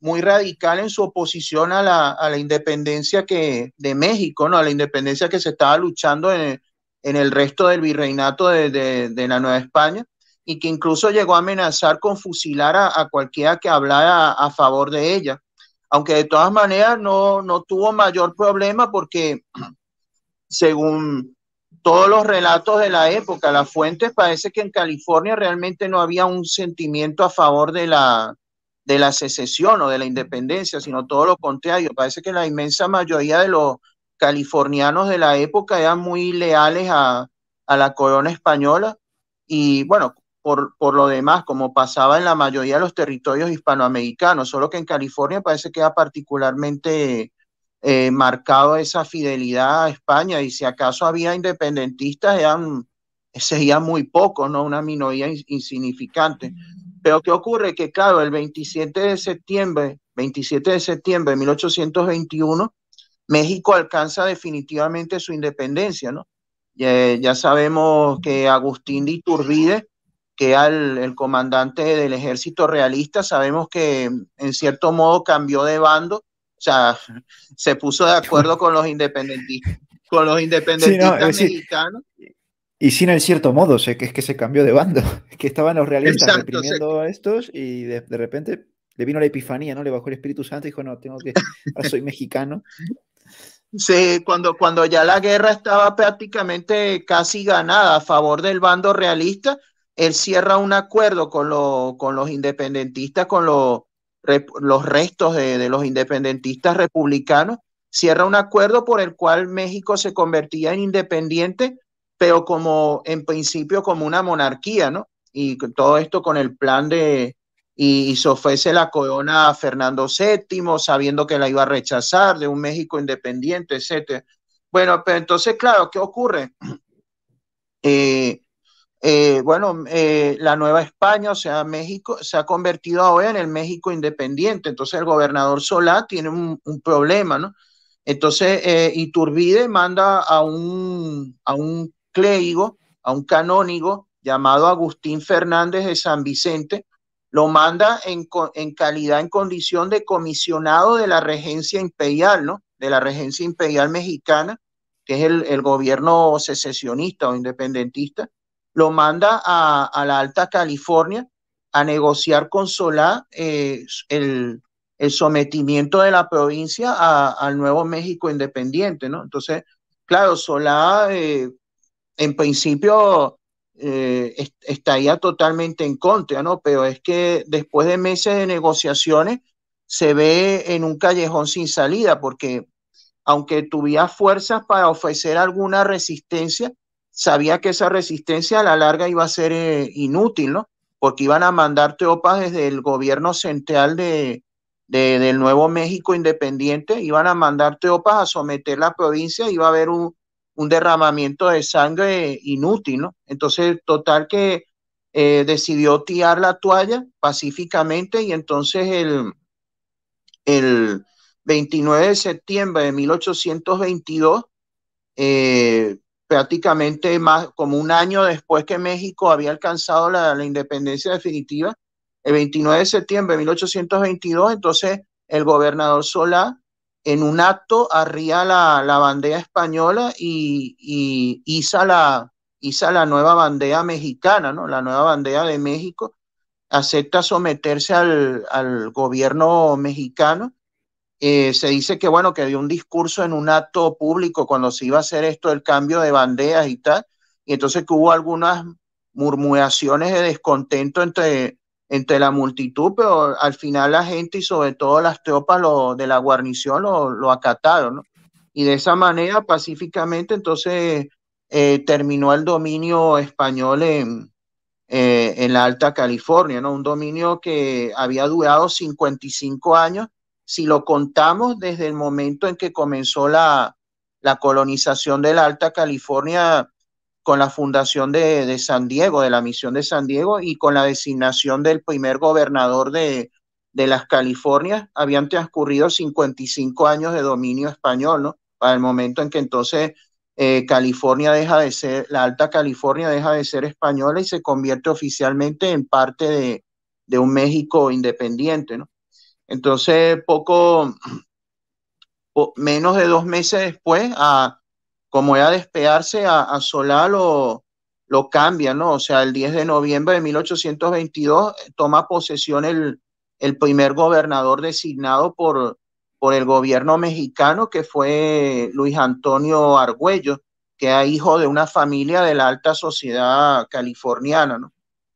muy radical en su oposición a la, a la independencia que, de México, ¿no? A la independencia que se estaba luchando en, en el resto del virreinato de, de la Nueva España y que incluso llegó a amenazar con fusilar a, cualquiera que hablara a, favor de ella. Aunque de todas maneras no, no tuvo mayor problema porque (clears throat) según todos los relatos de la época, las fuentes parece que en California realmente no había un sentimiento a favor de la, de la secesión o de la independencia, sino todo lo contrario. Parece que la inmensa mayoría de los californianos de la época eran muy leales a, a la corona española y bueno, por, por lo demás, como pasaba en la mayoría de los territorios hispanoamericanos, solo que en California parece que ha particularmente eh, marcado esa fidelidad a España y si acaso había independentistas eran sería muy poco, ¿no? Una minoría insignificante. Pero ¿qué ocurre? Que claro, el 27 de septiembre, 27 de septiembre de 1821, México alcanza definitivamente su independencia, ¿no? ya sabemos que Agustín de Iturbide que al el comandante del ejército realista, sabemos que en cierto modo cambió de bando, o sea, se puso de acuerdo con los independentistas, con los independentistas mexicanos. Y sin en cierto modo, sé que es que se cambió de bando, (laughs) que estaban los realistas reprimiendo a estos y de, repente le vino la epifanía, ¿no? Le bajó el Espíritu Santo y dijo, no, tengo que, soy mexicano. Sí, cuando, cuando ya la guerra estaba prácticamente casi ganada a favor del bando realista, él cierra un acuerdo con, con los independentistas, con los restos de, los independentistas republicanos, cierra un acuerdo por el cual México se convertía en independiente, pero como en principio como una monarquía, ¿no? Y todo esto con el plan de, y, y se la corona a Fernando VII, sabiendo que la iba a rechazar, de un México independiente, etc. Bueno, pero entonces, claro, ¿qué ocurre? (clears throat) Eh, eh, bueno, eh, la Nueva España, o sea, México, se ha convertido ahora en el México independiente. Entonces, el gobernador Solá tiene un, problema, ¿no? Entonces, eh, Iturbide manda a un, a un clérigo, a un canónigo llamado Agustín Fernández de San Vicente, lo manda en, calidad, en condición de comisionado de la regencia imperial, ¿no? De la regencia imperial mexicana, que es el gobierno secesionista o independentista lo manda a, la Alta California a negociar con Solá eh, el, sometimiento de la provincia al Nuevo México independiente, ¿no? Entonces, claro, Solá eh, en principio eh, estaría totalmente en contra, ¿no? Pero es que después de meses de negociaciones se ve en un callejón sin salida, porque aunque tuviera fuerzas para ofrecer alguna resistencia, sabía que esa resistencia a la larga iba a ser eh, inútil, ¿no? Porque iban a mandar tropas desde el gobierno central de, del Nuevo México independiente, iban a mandar tropas a someter la provincia, iba a haber un, derramamiento de sangre inútil, ¿no? Entonces, total que eh, decidió tirar la toalla pacíficamente y entonces el, el 29 de septiembre de 1822, eh, prácticamente más como un año después que México había alcanzado la, independencia definitiva, el 29 de septiembre de 1822, entonces el gobernador Solá en un acto arría la, bandera española y, y iza, la, la nueva bandera mexicana, ¿no? la nueva bandera de México, acepta someterse al gobierno mexicano eh, se dice que, bueno, que dio un discurso en un acto público cuando se iba a hacer esto, del cambio de banderas y tal, y entonces hubo algunas murmuraciones de descontento entre, entre la multitud, pero al final la gente y sobre todo las tropas de la guarnición lo, lo acataron, ¿no? Y de esa manera, pacíficamente, entonces eh, terminó el dominio español en, eh, en la Alta California, ¿no? Un dominio que había durado 55 años si lo contamos desde el momento en que comenzó la, colonización de la Alta California con la fundación de, San Diego, de la misión de San Diego y con la designación del primer gobernador de, las Californias, habían transcurrido 55 años de dominio español, ¿no? Para el momento en que entonces eh, California deja de ser, la Alta California deja de ser española y se convierte oficialmente en parte de, de un México independiente, ¿no? Entonces, poco, menos de dos meses después, a, como era despearse, a, Solá lo, lo cambia, ¿no? O sea, el 10 de noviembre de 1822 eh, toma posesión el, el primer gobernador designado por, por el gobierno mexicano, que fue Luis Antonio Argüello, que era hijo de una familia de la alta sociedad californiana, ¿no?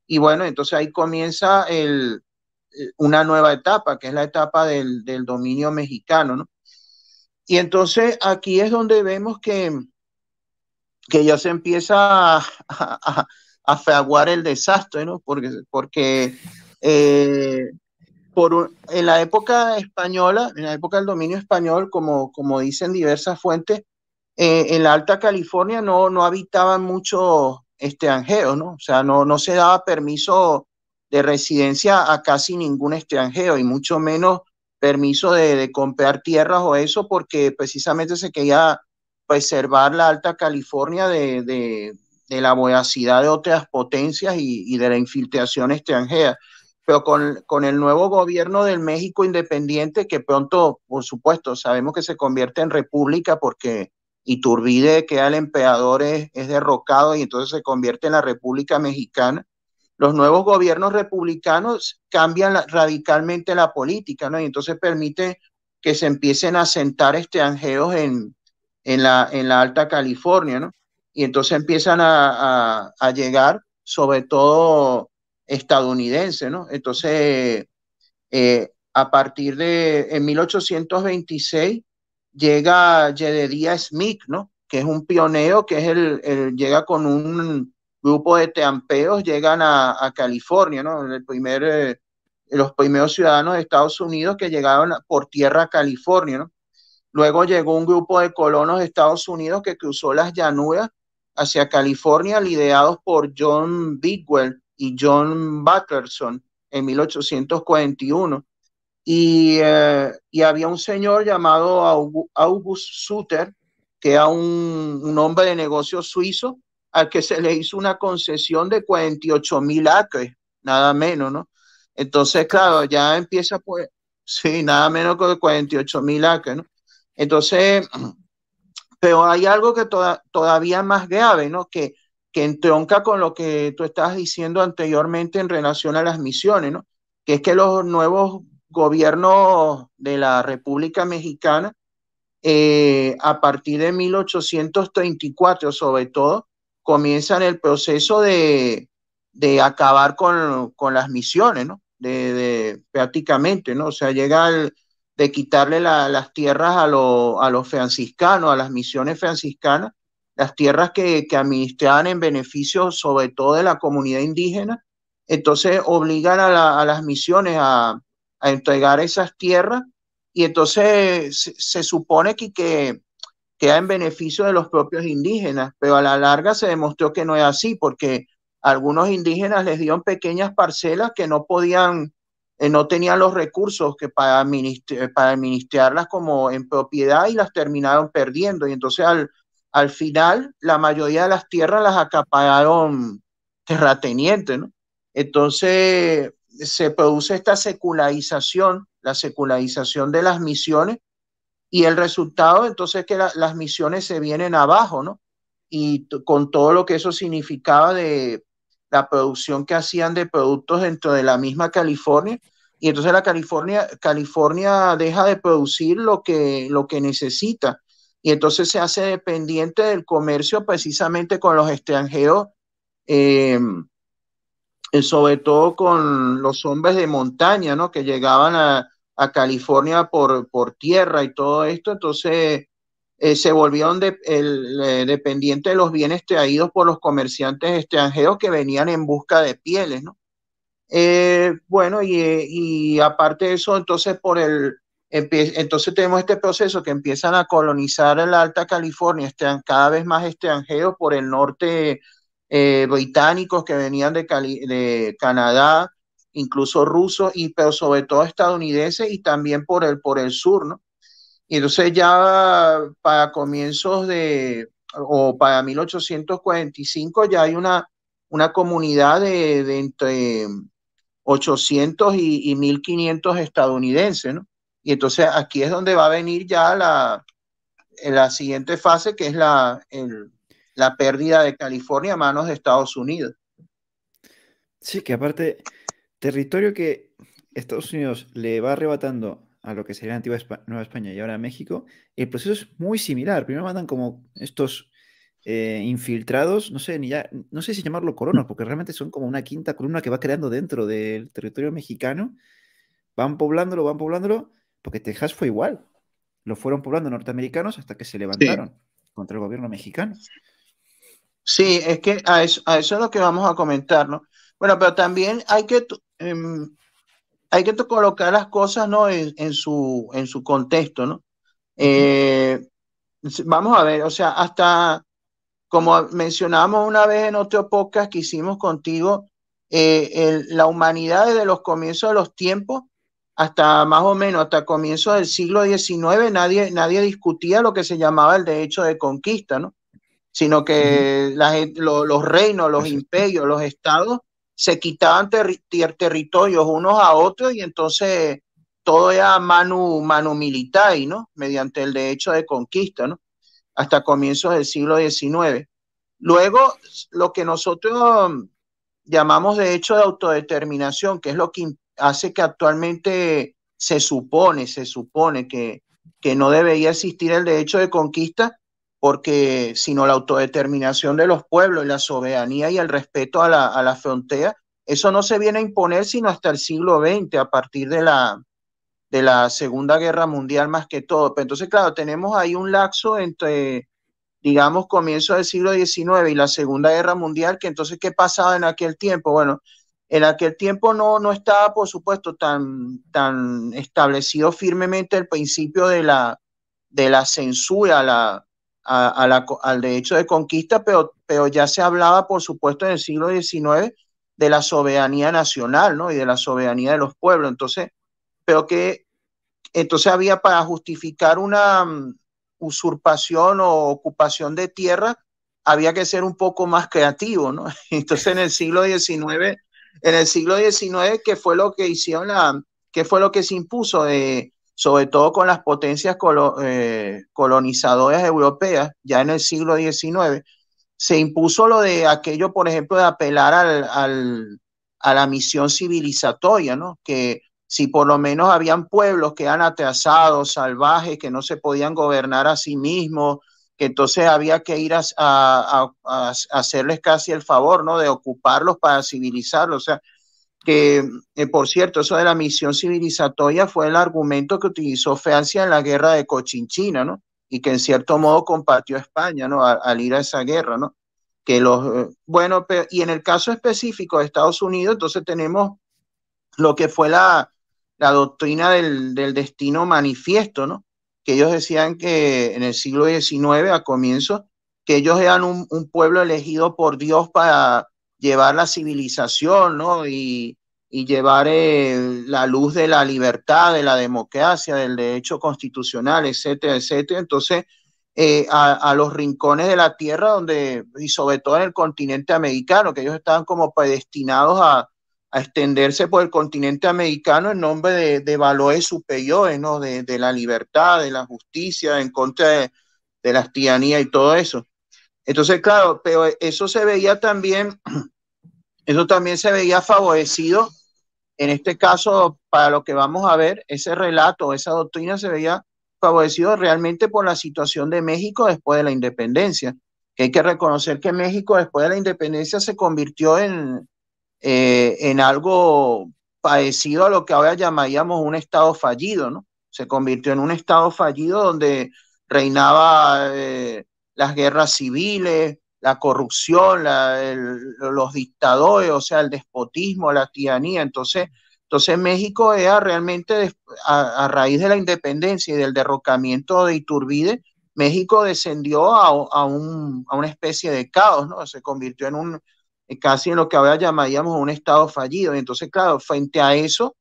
Y bueno, entonces ahí comienza el, una nueva etapa, que es la etapa del, dominio mexicano, Y entonces aquí es donde vemos que, que ya se empieza a, a, fraguar el desastre, ¿no? Porque, porque eh, por, en la época española, en la época del dominio español, como, como dicen diversas fuentes, eh, en la Alta California no, no habitaban muchos extranjeros, este, ¿no? O sea, no, no se daba permiso de residencia a casi ningún extranjero y mucho menos permiso de, comprar tierras o eso porque precisamente se quería preservar la Alta California de, la voracidad de otras potencias y, de la infiltración extranjera. Pero con, con el nuevo gobierno del México independiente, que pronto, por supuesto, sabemos que se convierte en república porque Iturbide, que al emperador, es derrocado y entonces se convierte en la República Mexicana los nuevos gobiernos republicanos cambian radicalmente la política, ¿no? Y entonces permite que se empiecen a sentar extranjeros en, en, la, en la Alta California, ¿no? Y entonces empiezan a, a, llegar, sobre todo estadounidenses, ¿no? Entonces, eh, a partir de en 1826 llega Jedediah Smith, ¿no? Que es un pionero, que es el llega con un grupos de teampeos llegan a, California, ¿no? Eh, los primeros ciudadanos de Estados Unidos que llegaron por tierra a California, ¿no? Luego llegó un grupo de colonos de Estados Unidos que cruzó las llanuras hacia California, liderados por John Bigwell y John Batterson en 1841. Y, eh, y había un señor llamado August Suter, que era un, un hombre de negocio suizo a que se le hizo una concesión de 48 mil acres, nada menos, ¿no? Entonces, claro, ya empieza pues, sí, nada menos que 48 mil acres, ¿no? Entonces, (clears throat) pero hay algo que todavía más grave, ¿no? Que, que entronca con lo que tú estabas diciendo anteriormente en relación a las misiones, ¿no? Que es que los nuevos gobiernos de la República Mexicana, eh, a partir de 1834 sobre todo, comienzan el proceso de, de acabar con, con, las misiones, ¿no? De, prácticamente, ¿no? O sea, llega el, de quitarle las tierras a, a los franciscanos, a las misiones franciscanas, las tierras que, administraban en beneficio sobre todo de la comunidad indígena, entonces obligan a, a las misiones a, entregar esas tierras y entonces se, supone que queda en beneficio de los propios indígenas, pero a la larga se demostró que no es así, porque algunos indígenas les dieron pequeñas parcelas que no podían, eh, no tenían los recursos que para, administrarlas como en propiedad y las terminaron perdiendo. Y entonces al, al final la mayoría de las tierras las acapararon terratenientes, ¿no? Entonces se produce esta secularización, la secularización de las misiones y el resultado entonces es que las misiones se vienen abajo, ¿no? Y con todo lo que eso significaba de la producción que hacían de productos dentro de la misma California. Y entonces la California, California deja de producir lo que, lo que necesita. Y entonces se hace dependiente del comercio precisamente con los extranjeros, em, eh, sobre todo con los hombres de montaña, ¿no? Que llegaban a, a California por, por tierra y todo esto, entonces eh, se volvieron el, eh, dependientes de los bienes traídos por los comerciantes extranjeros que venían en busca de pieles, ¿no? Eh, bueno, y, y, aparte de eso, entonces por el entonces tenemos este proceso que empiezan a colonizar la Alta California, están cada vez más extranjeros por el norte británicos que venían de Canadá, incluso rusos, y, pero sobre todo estadounidenses y también por el, por el sur, ¿no? Y entonces ya para comienzos de, o para 1845, ya hay una, una comunidad de, entre 800 y, 1500 estadounidenses, ¿no? Y entonces aquí es donde va a venir ya la, la siguiente fase, que es la, la pérdida de California a manos de Estados Unidos. Sí, que aparte, territorio que Estados Unidos le va arrebatando a lo que sería antigua Nueva España y ahora México, el proceso es muy similar. Primero mandan como estos eh, infiltrados, no sé, ni ya, no sé si llamarlo colonos, porque realmente son como una quinta columna que va creando dentro del territorio mexicano. Van poblándolo, van poblándolo, porque Texas fue igual. Lo fueron poblando norteamericanos hasta que se levantaron contra el gobierno mexicano. Sí, es que a eso, a eso es lo que vamos a comentar, ¿no? Bueno, pero también hay que Em, hay que colocar las cosas ¿no? en, su, en su contexto, ¿no? Eh, vamos a ver, o sea, hasta como mencionamos una vez en otro podcast que hicimos contigo, eh, la humanidad desde los comienzos de los tiempos hasta más o menos, hasta comienzos del siglo XIX, nadie, nadie discutía lo que se llamaba el derecho de conquista, ¿no? Sino que los reinos, los imperios, los estados se quitaban territorios unos a otros y entonces todo era manu, militar, ¿no? Mediante el derecho de conquista, ¿no? Hasta comienzos del siglo XIX. Luego, lo que nosotros llamamos derecho de autodeterminación, que es lo que hace que actualmente se supone, se supone que, que no debería existir el derecho de conquista, porque sino la autodeterminación de los pueblos y la soberanía y el respeto a la, a la frontera, eso no se viene a imponer sino hasta el siglo XX, a partir de la, de la Segunda Guerra Mundial más que todo. Pero pues entonces, claro, tenemos ahí un laxo entre, digamos, comienzo del siglo XIX y la Segunda Guerra Mundial, que entonces, ¿qué pasaba en aquel tiempo? Bueno, en aquel tiempo no, no estaba, por supuesto, tan, tan establecido firmemente el principio de la, de la censura, la, al derecho de conquista, pero, pero ya se hablaba, por supuesto, en el siglo XIX de la soberanía nacional, ¿no? Y de la soberanía de los pueblos. Entonces, pero que entonces había para justificar una mm, usurpación o ocupación de tierra, había que ser un poco más creativo, ¿no? (laughs) Entonces, en el siglo XIX, en el siglo XIX, que fue lo que hicieron la, fue lo que se impuso eh, sobre todo con las potencias eh, colonizadoras europeas, ya en el siglo XIX, se impuso lo de aquello, por ejemplo, de apelar al, a la misión civilizatoria, ¿no? Que si por lo menos habían pueblos que eran atrasados, salvajes, que no se podían gobernar a sí mismos, que entonces había que ir a, a hacerles casi el favor, ¿no? De ocuparlos para civilizarlos. O sea, que, eh, por cierto, eso de la misión civilizatoria fue el argumento que utilizó Francia en la guerra de Cochinchina, ¿no? Y que en cierto modo compartió España, ¿no? Al, ir a esa guerra, ¿no? Que los, eh, bueno, y en el caso específico de Estados Unidos, entonces tenemos lo que fue la, la doctrina del, destino manifiesto, ¿no? Que ellos decían que en el siglo XIX, a comienzos, que ellos eran un pueblo elegido por Dios para llevar la civilización, Y, llevar eh, la luz de la libertad, de la democracia, del derecho constitucional, etcétera, etcétera. Entonces, eh, a, los rincones de la tierra donde, y sobre todo en el continente americano, que ellos estaban como predestinados a, extenderse por el continente americano en nombre de, de valores superiores, ¿no? De, la libertad, de la justicia, en contra de, de la y todo eso. Entonces, claro, pero eso se veía también, (clears throat) eso también se veía favorecido, en este caso, para lo que vamos a ver, ese relato, esa doctrina se veía favorecido realmente por la situación de México después de la independencia. hay que reconocer que México después de la independencia se convirtió en, eh, en algo parecido a lo que ahora llamaríamos un estado fallido, ¿no? Se convirtió en un estado fallido donde reinaba eh, las guerras civiles, la corrupción, los dictadores, o sea, el despotismo, la tiranía. Entonces, entonces México era realmente, a, raíz de la independencia y del derrocamiento de Iturbide, México descendió a, un, a una especie de caos, ¿no? Se convirtió en un, casi en lo que ahora llamaríamos un estado fallido. Y entonces, claro, frente a eso,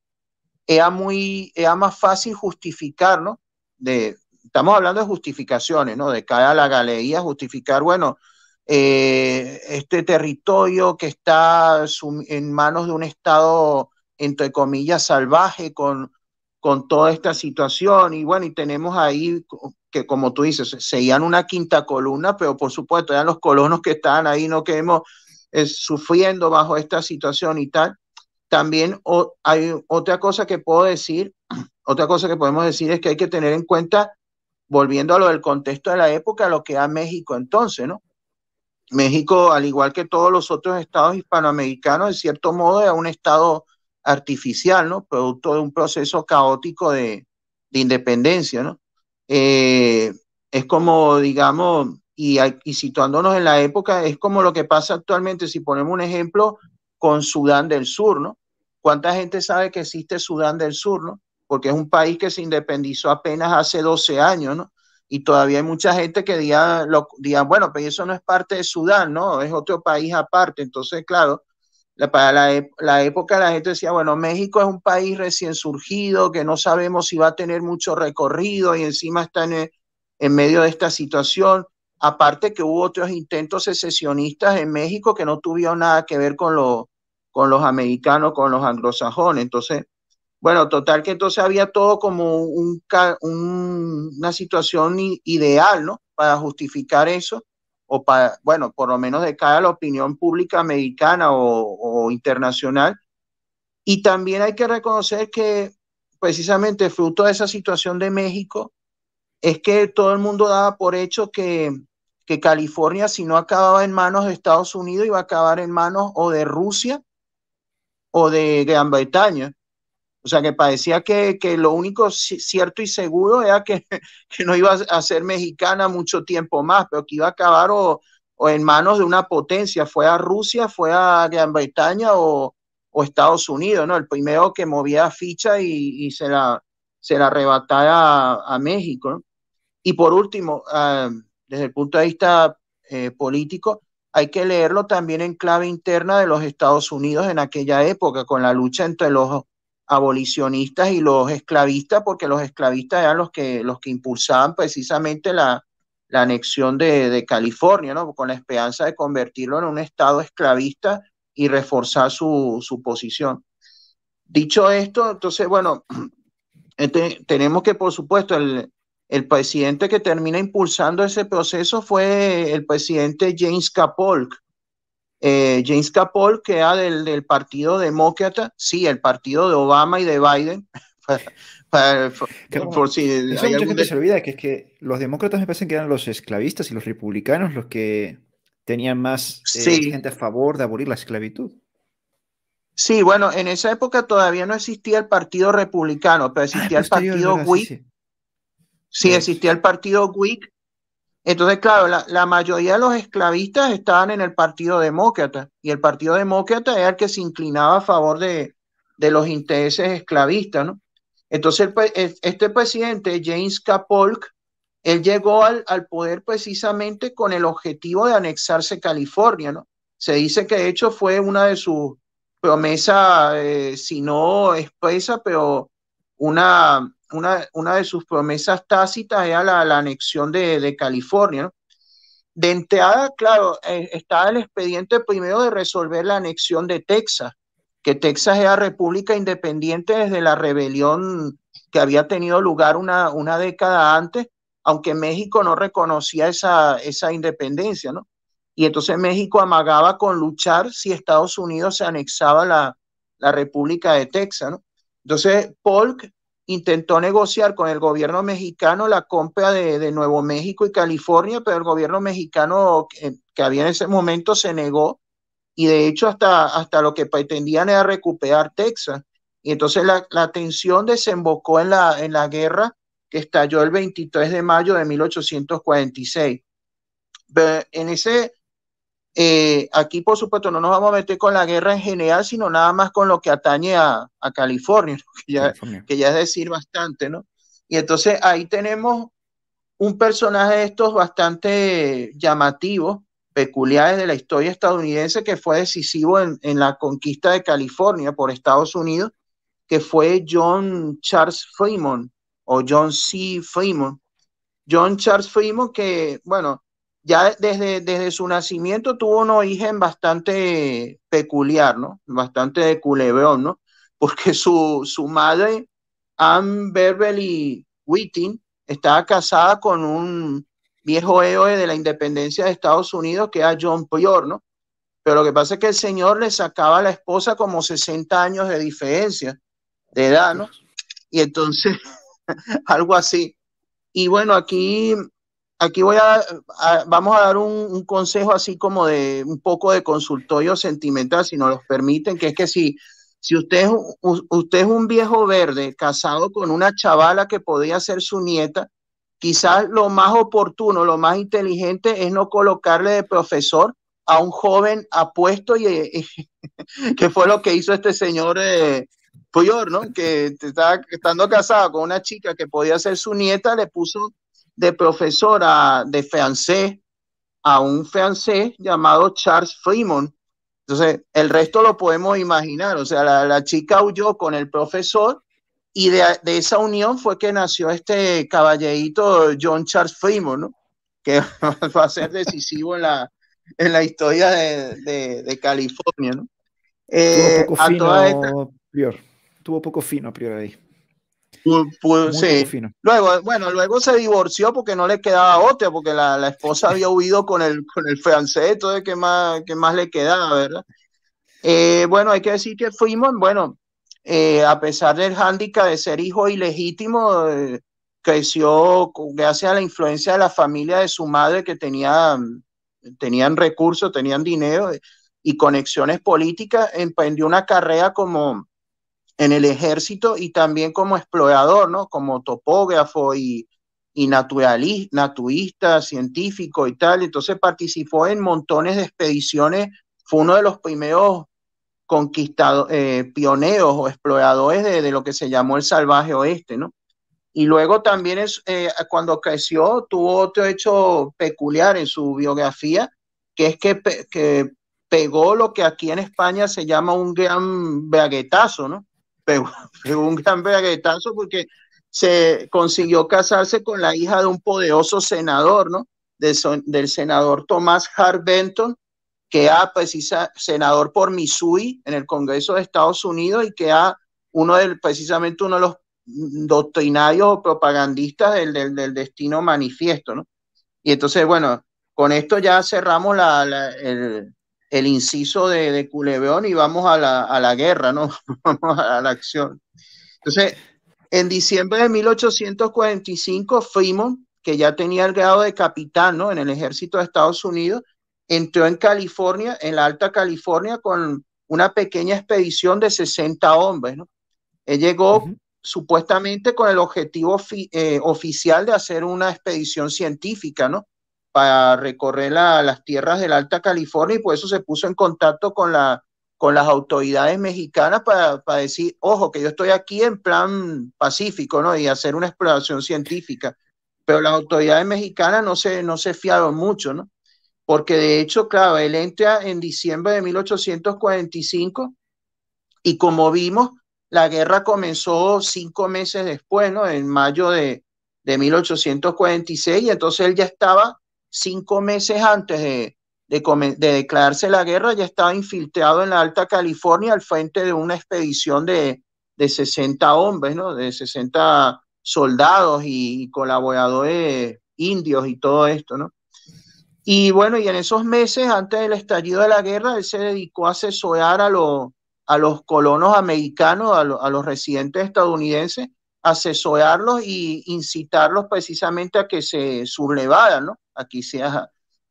era, muy, era más fácil justificar, ¿no? De, estamos hablando de justificaciones, ¿no? De cada la galería, justificar, bueno, eh, este territorio que está en manos de un Estado, entre comillas, salvaje con, con toda esta situación. Y bueno, y tenemos ahí que, como tú dices, seguían una quinta columna, pero por supuesto, eran los colonos que estaban ahí, no queremos eh, sufriendo bajo esta situación y tal. También hay otra cosa que puedo decir, (clears throat) otra cosa que podemos decir es que hay que tener en cuenta volviendo a lo del contexto de la época, lo que era México entonces, ¿no? México, al igual que todos los otros estados hispanoamericanos, en cierto modo era un estado artificial, ¿no? Producto de un proceso caótico de, independencia, ¿no? Eh, es como, digamos, y, y situándonos en la época, es como lo que pasa actualmente, si ponemos un ejemplo, con Sudán del Sur, ¿no? ¿Cuánta gente sabe que existe Sudán del Sur, ¿no? porque es un país que se independizó apenas hace 12 años, ¿no? Y todavía hay mucha gente que diga, lo, bueno, pero eso no es parte de Sudán, ¿no? Es otro país aparte. Entonces, claro, la, para la, época la gente decía, bueno, México es un país recién surgido, que no sabemos si va a tener mucho recorrido y encima está en, en medio de esta situación. Aparte que hubo otros intentos secesionistas en México que no tuvieron nada que ver con, lo, con los americanos, con los anglosajones. Entonces, bueno, total que entonces había todo como un, una situación ideal, ¿no? Para justificar eso, o para, bueno, por lo menos de cara a la opinión pública americana o, o internacional. Y también hay que reconocer que precisamente fruto de esa situación de México es que todo el mundo daba por hecho que, que California, si no acababa en manos de Estados Unidos, iba a acabar en manos o de Rusia o de Gran Bretaña. O sea, que parecía que, que lo único cierto y seguro era que, (laughs) que, no iba a ser mexicana mucho tiempo más, pero que iba a acabar o, en manos de una potencia, fue a Rusia, fue a Gran Bretaña o, o Estados Unidos, ¿no? El primero que movía ficha y, se, la, se la arrebatara a, México, Y por último, ah, desde el punto de vista eh, político, hay que leerlo también en clave interna de los Estados Unidos en aquella época, con la lucha entre los abolicionistas y los esclavistas, porque los esclavistas eran los que, los que impulsaban precisamente la, anexión de, California, ¿no? con la esperanza de convertirlo en un estado esclavista y reforzar su, su posición. Dicho esto, entonces, bueno, (clears throat) este, tenemos que, por supuesto, el, el presidente que termina impulsando ese proceso fue el presidente James Capolk, eh, James Capol, que era del, Partido Demócrata, sí, el partido de Obama y de Biden. (laughs) por si se olvida que es que los demócratas me parecen que eran los esclavistas y los republicanos los que tenían más eh, gente a favor de abolir la esclavitud. Sí, bueno, en esa época todavía no existía el Partido Republicano, pero existía el Partido WIC. sí, existía el Partido WIC entonces, claro, la, mayoría de los esclavistas estaban en el Partido Demócrata y el Partido Demócrata era el que se inclinaba a favor de, los intereses esclavistas, ¿no? Entonces, este presidente, James K. Polk, él llegó al, poder precisamente con el objetivo de anexarse California, ¿no? Se dice que de hecho fue una de sus promesas, eh, si no expresa, pero una una, de sus promesas tácitas era la, anexión de, California. De entrada, claro, e, estaba el expediente primero de resolver la anexión de Texas, que Texas era república independiente desde la rebelión que había tenido lugar una, una década antes, aunque México no reconocía esa, independencia, ¿no? Y entonces México amagaba con luchar si Estados Unidos se anexaba la, la República de Texas, ¿no? Entonces, Polk intentó negociar con el gobierno mexicano la compra de, Nuevo México y California, pero el gobierno mexicano que, había en ese momento se negó y de hecho hasta, hasta lo que pretendían era recuperar Texas. Y entonces la, tensión desembocó en la, en la guerra que estalló el 23 de mayo de 1846. en ese, eh, aquí, por supuesto, no nos vamos a meter con la guerra en general, sino nada más con lo que atañe a, (laughs) California, que, ya, es decir bastante, ¿no? Y entonces ahí tenemos un personaje de estos bastante llamativo, peculiar de la historia estadounidense, que fue decisivo en, la conquista de California por Estados Unidos, que fue John Charles Freeman, o John C. Freeman. John Charles Freeman, que, bueno, ya desde, desde su nacimiento tuvo un origen bastante peculiar, ¿no? Bastante de culebrón, ¿no? Porque (laughs) su, madre, Anne Beverly Whiting, estaba casada con un viejo héroe de la independencia de Estados Unidos, que era John peor ¿no? Pero lo que pasa es que el señor le sacaba a la esposa como 60 años de diferencia de edad, ¿no? Y entonces, (laughs) algo así. Y bueno, aquí aquí voy a, vamos a dar un, consejo así como de un poco de consultorio sentimental, si nos lo permiten, que es que si, si usted, es, usted es un viejo verde casado con una chavala que podía ser su nieta, quizás lo más oportuno, lo más inteligente es no colocarle de profesor a un joven apuesto y, eh, (laughs) que fue lo que hizo este señor eh, ¿no? Que estando casado con una chica que podía ser su nieta, le puso de profesora de francés a un francés llamado Charles Freeman. Entonces, el resto lo podemos imaginar. O sea, la, chica huyó con el profesor y de, esa unión fue que nació este caballerito John Charles Freeman, que (laughs) va a ser decisivo en la, en la historia de, California. ¿no? Tuvo eh, poco fino, a priori sí. luego, bueno, luego se divorció porque no le quedaba otra, porque la, esposa había huido con el, con el francés, entonces qué más, qué más le quedaba, ¿verdad? Eh, bueno, hay que decir que fuimos, bueno, eh, a pesar del hándicap de ser hijo ilegítimo, eh, creció gracias a la influencia de la familia de su madre que tenía, tenían recursos, tenían dinero y conexiones políticas, emprendió una carrera como en el ejército y también como explorador, ¿no? Como topógrafo y, y naturalista, naturista, científico y tal. Entonces participó en montones de expediciones. Fue uno de los primeros conquistadores, eh, pioneros o exploradores de, lo que se llamó el salvaje oeste, ¿no? Y luego también es, eh, cuando creció tuvo otro hecho peculiar en su biografía, que es que, que pegó lo que aquí en España se llama un gran braguetazo, ¿no? (laughs) un gran braguetazo porque se consiguió casarse con la hija de un poderoso senador, ¿no? Del, senador Thomas Hart Benton, que ha senador por Missouri en el Congreso de Estados Unidos y que ha uno del, precisamente uno de los doctrinarios o propagandistas del, del, destino manifiesto, ¿no? Y entonces, bueno, con esto ya cerramos la, el inciso de, de y vamos a la, guerra, ¿no? (laughs) vamos a la acción. Entonces, en diciembre de 1845, Fremont, que ya tenía el grado de capitán ¿no? en el ejército de Estados Unidos, entró en California, en la Alta California, con una pequeña expedición de 60 hombres. ¿no? Él llegó supuestamente con el objetivo eh, oficial de hacer una expedición científica, ¿no? para recorrer las tierras del Alta California y por eso se puso en contacto con, las autoridades mexicanas para, decir, ojo, que yo estoy aquí en plan pacífico, ¿no? Y hacer una exploración científica. Pero las autoridades mexicanas no se, no se fiaron mucho, ¿no? Porque de hecho, claro, él entra en diciembre de 1845 y como vimos, la guerra comenzó cinco meses después, ¿no? En mayo de, de 1846, y entonces él ya estaba cinco meses antes de, declararse la guerra, ya estaba infiltrado en la Alta California al frente de una expedición de, de 60 hombres, ¿no? de 60 soldados y, colaboradores indios y todo esto, ¿no? Y bueno, y en esos meses antes del estallido de la guerra, él se dedicó a asesorar a, a los colonos americanos, a los residentes estadounidenses, asesorarlos y incitarlos precisamente a que se sublevaran, ¿no? Aquí sea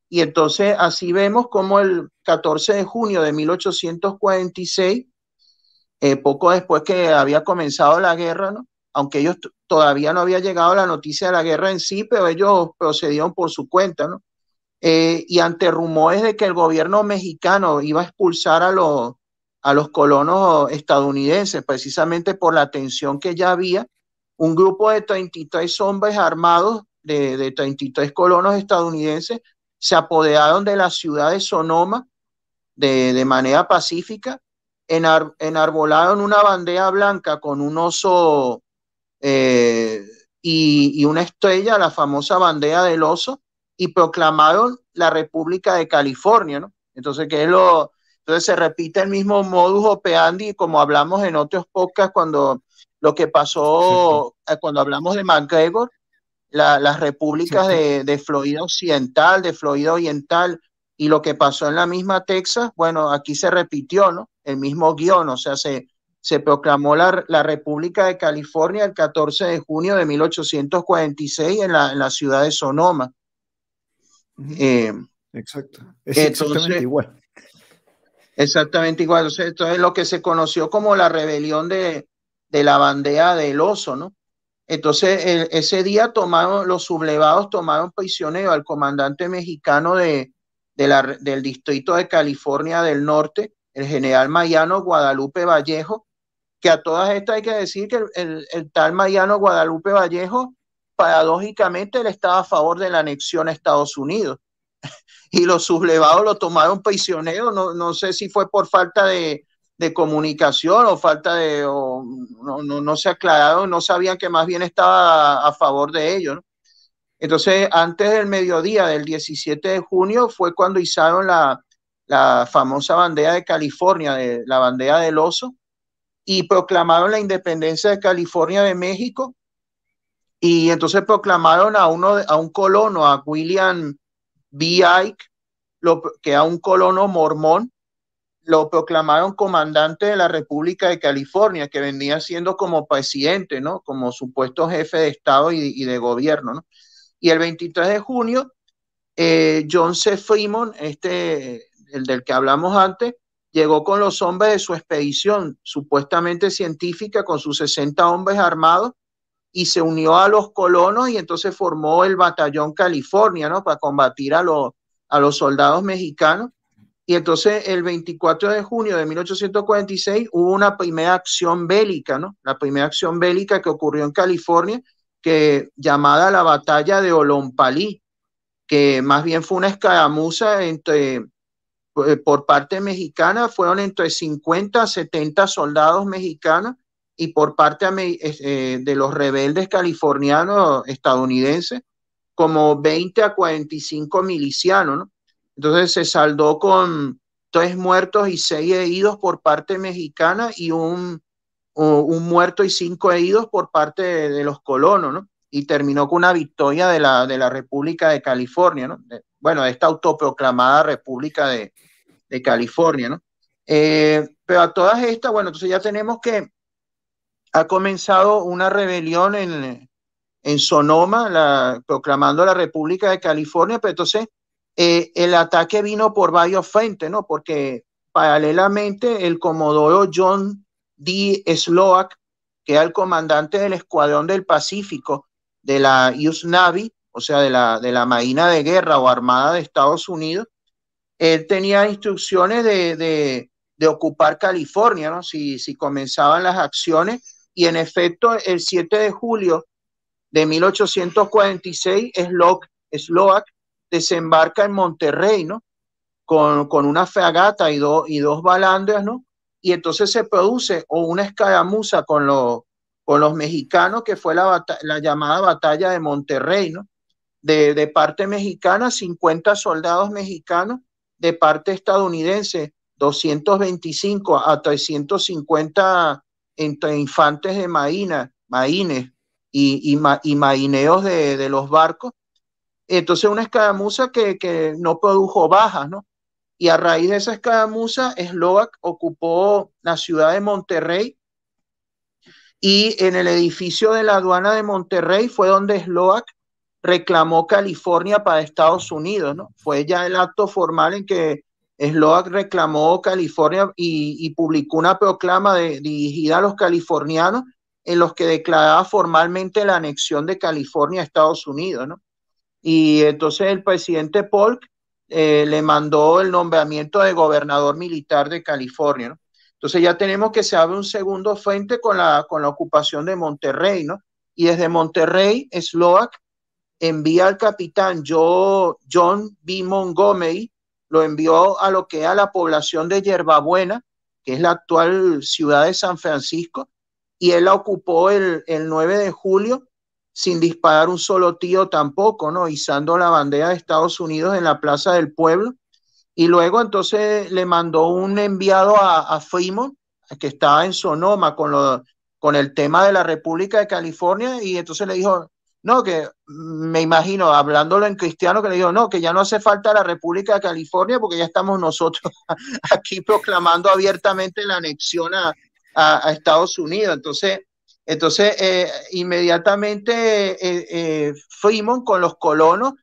Y entonces así vemos como el 14 de junio de 1846, eh, poco después que había comenzado la guerra, ¿no? aunque ellos todavía no había llegado la noticia de la guerra en sí, pero ellos procedieron por su cuenta, ¿no? Eh, y ante rumores de que el gobierno mexicano iba a expulsar a los, a los colonos estadounidenses, precisamente por la tensión que ya había un grupo de 33 hombres armados de, de 33 colonos estadounidenses se apoderaron de la ciudad de Sonoma de, manera pacífica, enarbolaron una bandera blanca con un oso eh, y, una estrella, la famosa bandera del oso, y proclamaron la República de California, Entonces, ¿qué es lo? Entonces se repite el mismo modus operandi, como hablamos en otros podcasts cuando lo que pasó eh, cuando hablamos de MacGregor, las repúblicas de, Florida Occidental, de Florida Oriental y lo que pasó en la misma Texas, bueno, aquí se repitió, ¿no? El mismo guión, o sea, se, se proclamó la, República de California el 14 de junio de 1846 en la, ciudad de Sonoma. Eh, Exacto, exactamente igual. Exactamente igual, entonces lo que se conoció como la rebelión de, de la bandera del oso, ¿no? Entonces, e, ese día tomaron, los sublevados tomaron prisionero al comandante mexicano de, del distrito de California del Norte, el general Mayano Guadalupe Vallejo, que a todas estas hay que decir que el, tal Mayano Guadalupe Vallejo, paradójicamente, él estaba a favor de la anexión a Estados Unidos. (laughs) y los sublevados lo tomaron prisionero, no, no sé si fue por falta de, de comunicación o falta de, no, se aclarado, no sabían que más bien estaba a, favor de ellos. Entonces, antes del mediodía del 17 de junio fue cuando izaron la, la famosa bandera de California, de, la bandera del oso, y proclamaron la independencia de California de México. Y entonces proclamaron a, uno, a un colono, a William B. Ike, que era un colono mormón, lo proclamaron comandante de la República de California, que venía siendo como presidente, ¿no? Como supuesto jefe de Estado y, de gobierno, Y el 23 de junio, eh, John C. Freeman, este, el del que hablamos antes, llegó con los hombres de su expedición, supuestamente científica, con sus 60 hombres armados, y se unió a los colonos y entonces formó el batallón California, ¿no? Para combatir a, los a los soldados mexicanos y entonces el 24 de junio de 1846 hubo una primera acción bélica, ¿no? La primera acción bélica que ocurrió en California, que llamada la batalla de Olompalí, que más bien fue una escaramuza entre eh, por parte mexicana fueron entre 50 a 70 soldados mexicanos y por parte eh, de los rebeldes californianos estadounidenses como 20 a 45 milicianos. ¿no? Entonces se saldó con tres muertos y seis heridos por parte mexicana y un, un muerto y cinco heridos por parte de, los colonos, ¿no? Y terminó con una victoria de la, de la República de California, ¿no? bueno, de esta autoproclamada República de, California, ¿no? Eh, pero a todas estas, bueno, entonces ya tenemos que ha comenzado una rebelión en, en Sonoma, proclamando la República de California, pero entonces eh, el ataque vino por varios frentes, ¿no? Porque paralelamente el comodoro John D. Sloak, que era el comandante del escuadrón del Pacífico de la US Navy, o sea, de la, de la Marina de Guerra o Armada de Estados Unidos, él tenía instrucciones de, ocupar California, ¿no? Si, si comenzaban las acciones. Y en efecto, el 7 de julio de 1846, Sloak, desembarca en Monterrey, ¿no? Con, con una fragata y, dos y dos balandras, ¿no? Y entonces se produce o una escaramuza con, los con los mexicanos, que fue la, llamada batalla de Monterrey, ¿no? De, parte mexicana, 50 soldados mexicanos, de parte estadounidense, 225 a 350 entre infantes de marina, maines y, y, de los barcos, entonces una escaramuza que, no produjo bajas, ¿no? Y a raíz de esa escaramuza, Slovak ocupó la ciudad de Monterrey y en el edificio de la aduana de Monterrey fue donde Slovak reclamó California para Estados Unidos, ¿no? Fue ya el acto formal en que Slovak reclamó California y, publicó una proclama dirigida a los californianos en los que declaraba formalmente la anexión de California a Estados Unidos, ¿no? Y entonces el presidente Polk eh, le mandó el nombramiento de gobernador militar de California. ¿no? Entonces ya tenemos que se abre un segundo frente con la, con la ocupación de Monterrey, ¿no? Y desde Monterrey, Sloak envía al capitán John B. Montgomery, lo envió a lo que es la población de Yerbabuena, que es la actual ciudad de San Francisco, y él la ocupó el, el 9 de julio sin disparar un solo tío tampoco, ¿no? Izando la bandera de Estados Unidos en la Plaza del Pueblo. Y luego entonces le mandó un enviado a, a Fremont, que estaba en Sonoma con, lo, con el tema de la República de California, y entonces le dijo, no, que me imagino, hablándolo en cristiano, que le dijo, no, que ya no hace falta la República de California porque ya estamos nosotros (laughs) aquí proclamando abiertamente la anexión a, a Estados Unidos. Entonces, entonces, eh, inmediatamente eh, eh con los colonos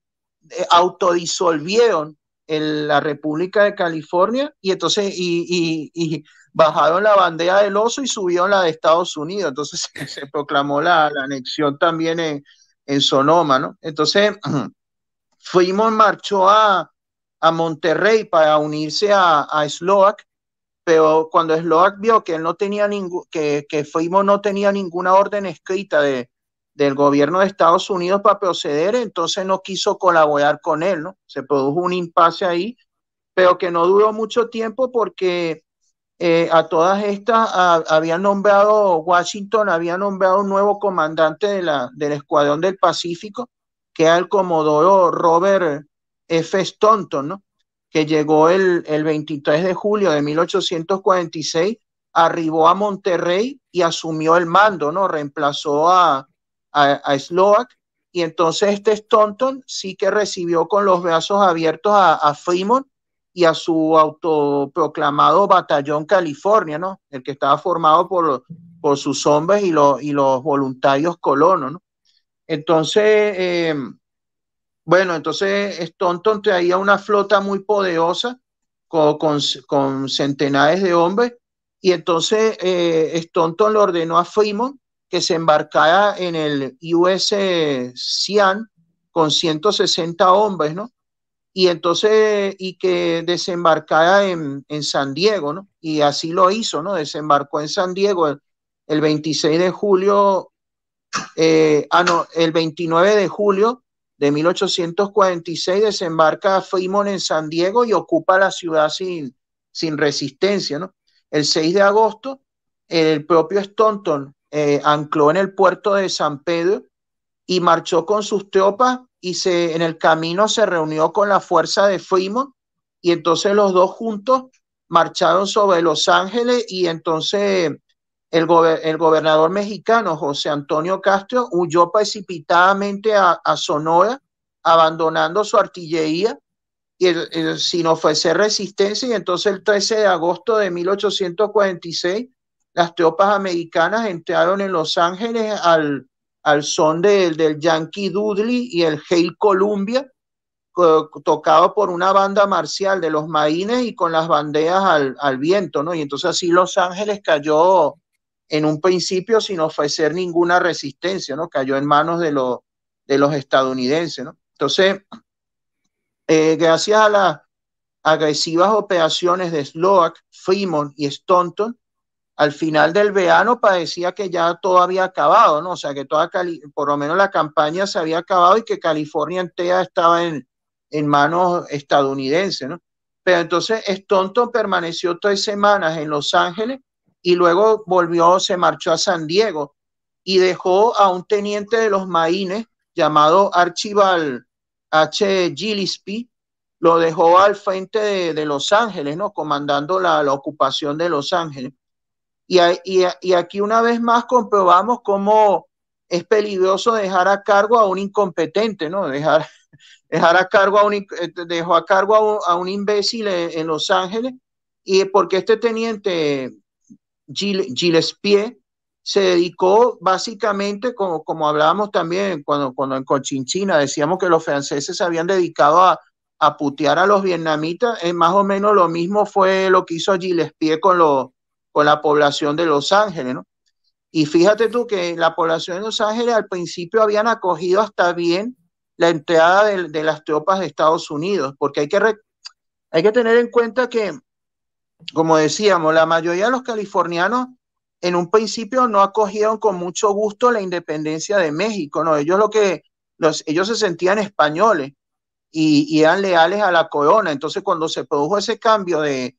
eh, autodisolvieron la República de California y entonces y, bajaron la bandera del oso y subieron la de Estados Unidos. Entonces (laughs) se, proclamó la, anexión también en, Sonoma, ¿no? Entonces (clears throat) Fremont marchó a, Monterrey para unirse a, a Slovak pero cuando Sloak vio que él no tenía ningún, que, que no tenía ninguna orden escrita de, del gobierno de Estados Unidos para proceder, entonces no quiso colaborar con él, ¿no? Se produjo un impasse ahí, pero que no duró mucho tiempo porque eh, a todas estas había nombrado, Washington había nombrado un nuevo comandante de la, del Escuadrón del Pacífico, que era el comodoro Robert F. Stonto, ¿no? que llegó el, 23 de julio de 1846, arribó a Monterrey y asumió el mando, ¿no? Reemplazó a, a, Y entonces este Stanton sí que recibió con los brazos abiertos a, a y a su autoproclamado batallón California, ¿no? El que estaba formado por, por sus hombres y, los, y los voluntarios colonos, Entonces, eh, bueno, entonces Stonton traía una flota muy poderosa con, centenares de hombres y entonces eh, le ordenó a Freeman que se embarcara en el US Cian con 160 hombres, ¿no? Y entonces, y que desembarcara en, San Diego, ¿no? Y así lo hizo, ¿no? Desembarcó en San Diego el, 26 de julio, eh, ah, no, el 29 de julio de 1846 desembarca Fremont en San Diego y ocupa la ciudad sin, sin resistencia. ¿no? El 6 de agosto, el propio Stanton eh, ancló en el puerto de San Pedro y marchó con sus tropas y se, en el camino se reunió con la fuerza de Fremont y entonces los dos juntos marcharon sobre Los Ángeles y entonces el, el, gobernador mexicano José Antonio Castro huyó precipitadamente a, Sonora, abandonando su artillería, y el, si resistencia, y entonces el 13 de agosto de 1846, las tropas americanas entraron en Los Ángeles al, al son del del Yankee Dudley y el Hail Columbia, tocado por una banda marcial de los marines y con las bandeas al, al viento, ¿no? Y entonces así Los Ángeles cayó en un principio sin ofrecer ninguna resistencia, ¿no? Cayó en manos de, los estadounidenses, ¿no? Entonces, eh, gracias a las agresivas operaciones de sloak Fremont y Stanton al final del verano parecía que ya todo había acabado, ¿no? O sea, que toda por lo menos la campaña se había acabado y que California entera estaba en, manos estadounidenses, Pero entonces Stanton permaneció tres semanas en Los Ángeles y luego volvió, se marchó a San Diego y dejó a un teniente de los Maines llamado Archibald H. Gillespie, lo dejó al frente de, Los Ángeles, ¿no? Comandando la, ocupación de Los Ángeles. Y, y, aquí una vez más comprobamos cómo es peligroso dejar a cargo a un incompetente, ¿no? Dejar, (laughs) dejar a cargo a un, eh, dejó a cargo a un, imbécil en Los Ángeles y porque este teniente Gillespie se dedicó básicamente, como, como hablábamos también cuando, cuando en Cochinchina decíamos que los franceses se habían dedicado a, putear a los vietnamitas, es más o menos lo mismo fue lo que hizo Gillespie con, lo, con la población de Los Ángeles, ¿no? Y fíjate tú que la población de Los Ángeles al principio habían acogido hasta bien la entrada de, las tropas de Estados Unidos, porque hay que, hay que tener en cuenta que como decíamos, la mayoría de los californianos en un principio no acogieron con mucho gusto la independencia de México, ¿no? Ellos lo que, ellos se sentían españoles y, eran leales a la corona. Entonces, cuando se produjo ese cambio de,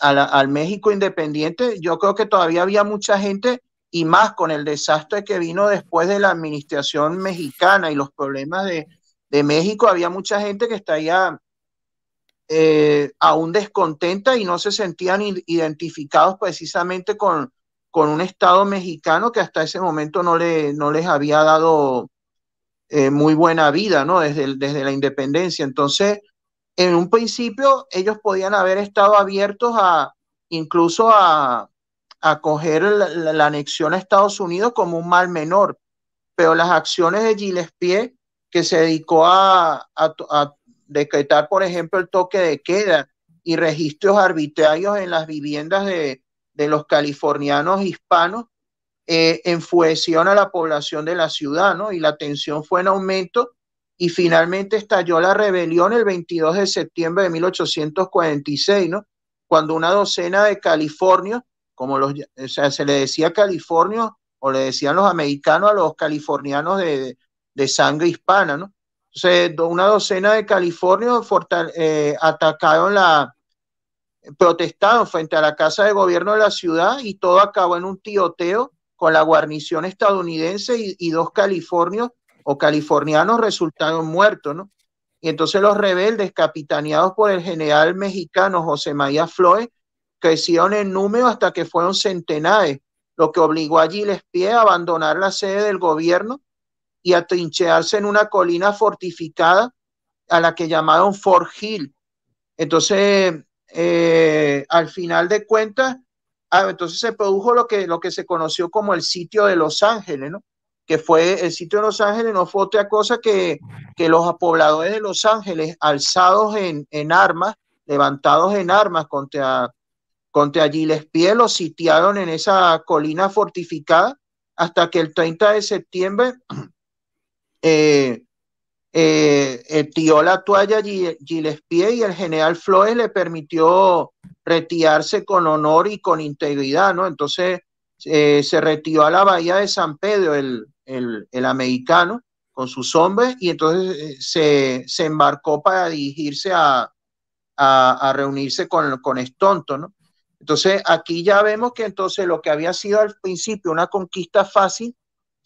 al México independiente, yo creo que todavía había mucha gente y más con el desastre que vino después de la administración mexicana y los problemas de, de México, había mucha gente que estaría eh, aún descontenta y no se sentían identificados precisamente con, con un Estado mexicano que hasta ese momento no, le, no les había dado eh, muy buena vida, ¿no? Desde, desde la independencia. Entonces, en un principio ellos podían haber estado abiertos a incluso a, a coger la, anexión a Estados Unidos como un mal menor, pero las acciones de Gillespie, que se dedicó a, a decretar, por ejemplo, el toque de queda y registros arbitrarios en las viviendas de, los californianos hispanos eh, a la población de la ciudad, ¿no? Y la tensión fue en aumento y finalmente estalló la rebelión el 22 de septiembre de 1846, ¿no? Cuando una docena de californios, como los, se le decía californios o le decían los americanos a los californianos de, de sangre hispana, ¿no? una docena de californios eh, atacaron la, protestaron frente a la Casa de Gobierno de la ciudad y todo acabó en un tiroteo con la guarnición estadounidense y, dos californios o californianos resultaron muertos, ¿no? Y entonces los rebeldes, capitaneados por el general mexicano José María Flores, crecieron en número hasta que fueron centenares, lo que obligó a Gillespie a abandonar la sede del gobierno y atrinchearse en una colina fortificada a la que llamaron Fort Hill. Entonces, eh, al final de cuentas, ah, entonces se produjo lo que, lo que se conoció como el sitio de Los Ángeles, ¿no? Que fue el sitio de Los Ángeles, no fue otra cosa que, que los pobladores de Los Ángeles, alzados en, en armas, levantados en armas contra, contra Gillespie, los sitiaron en esa colina fortificada hasta que el 30 de septiembre eh, eh la toalla Gillespie y el general Flores le permitió retirarse con honor y con integridad, ¿no? Entonces eh, se retiró a la bahía de San Pedro el, el, americano con sus hombres y entonces eh, se, embarcó para dirigirse a, reunirse con, con Estonto, ¿no? Entonces aquí ya vemos que entonces lo que había sido al principio una conquista fácil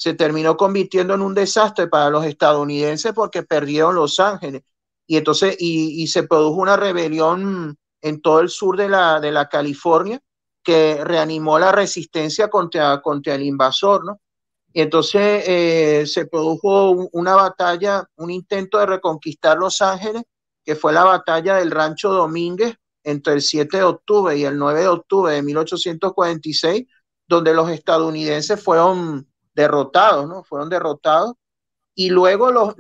se terminó convirtiendo en un desastre para los estadounidenses porque perdieron Los Ángeles. Y entonces, y, se produjo una rebelión en todo el sur de la, de la California que reanimó la resistencia contra, contra el invasor, ¿no? Y entonces eh, se produjo una batalla, un intento de reconquistar Los Ángeles, que fue la batalla del Rancho Domínguez entre el 7 de octubre y el 9 de octubre de 1846, donde los estadounidenses fueron derrotados, ¿no? Fueron derrotados. Y luego los,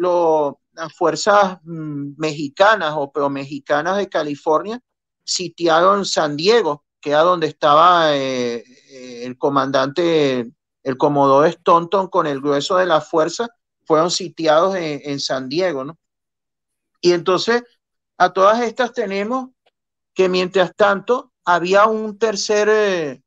las fuerzas mm, mexicanas o pro-mexicanas de California sitiaron San Diego, que era donde estaba eh, eh, el comandante, el comodoro Stanton con el grueso de la fuerza, fueron sitiados en, San Diego, ¿no? Y entonces a todas estas tenemos que mientras tanto había un tercer eh,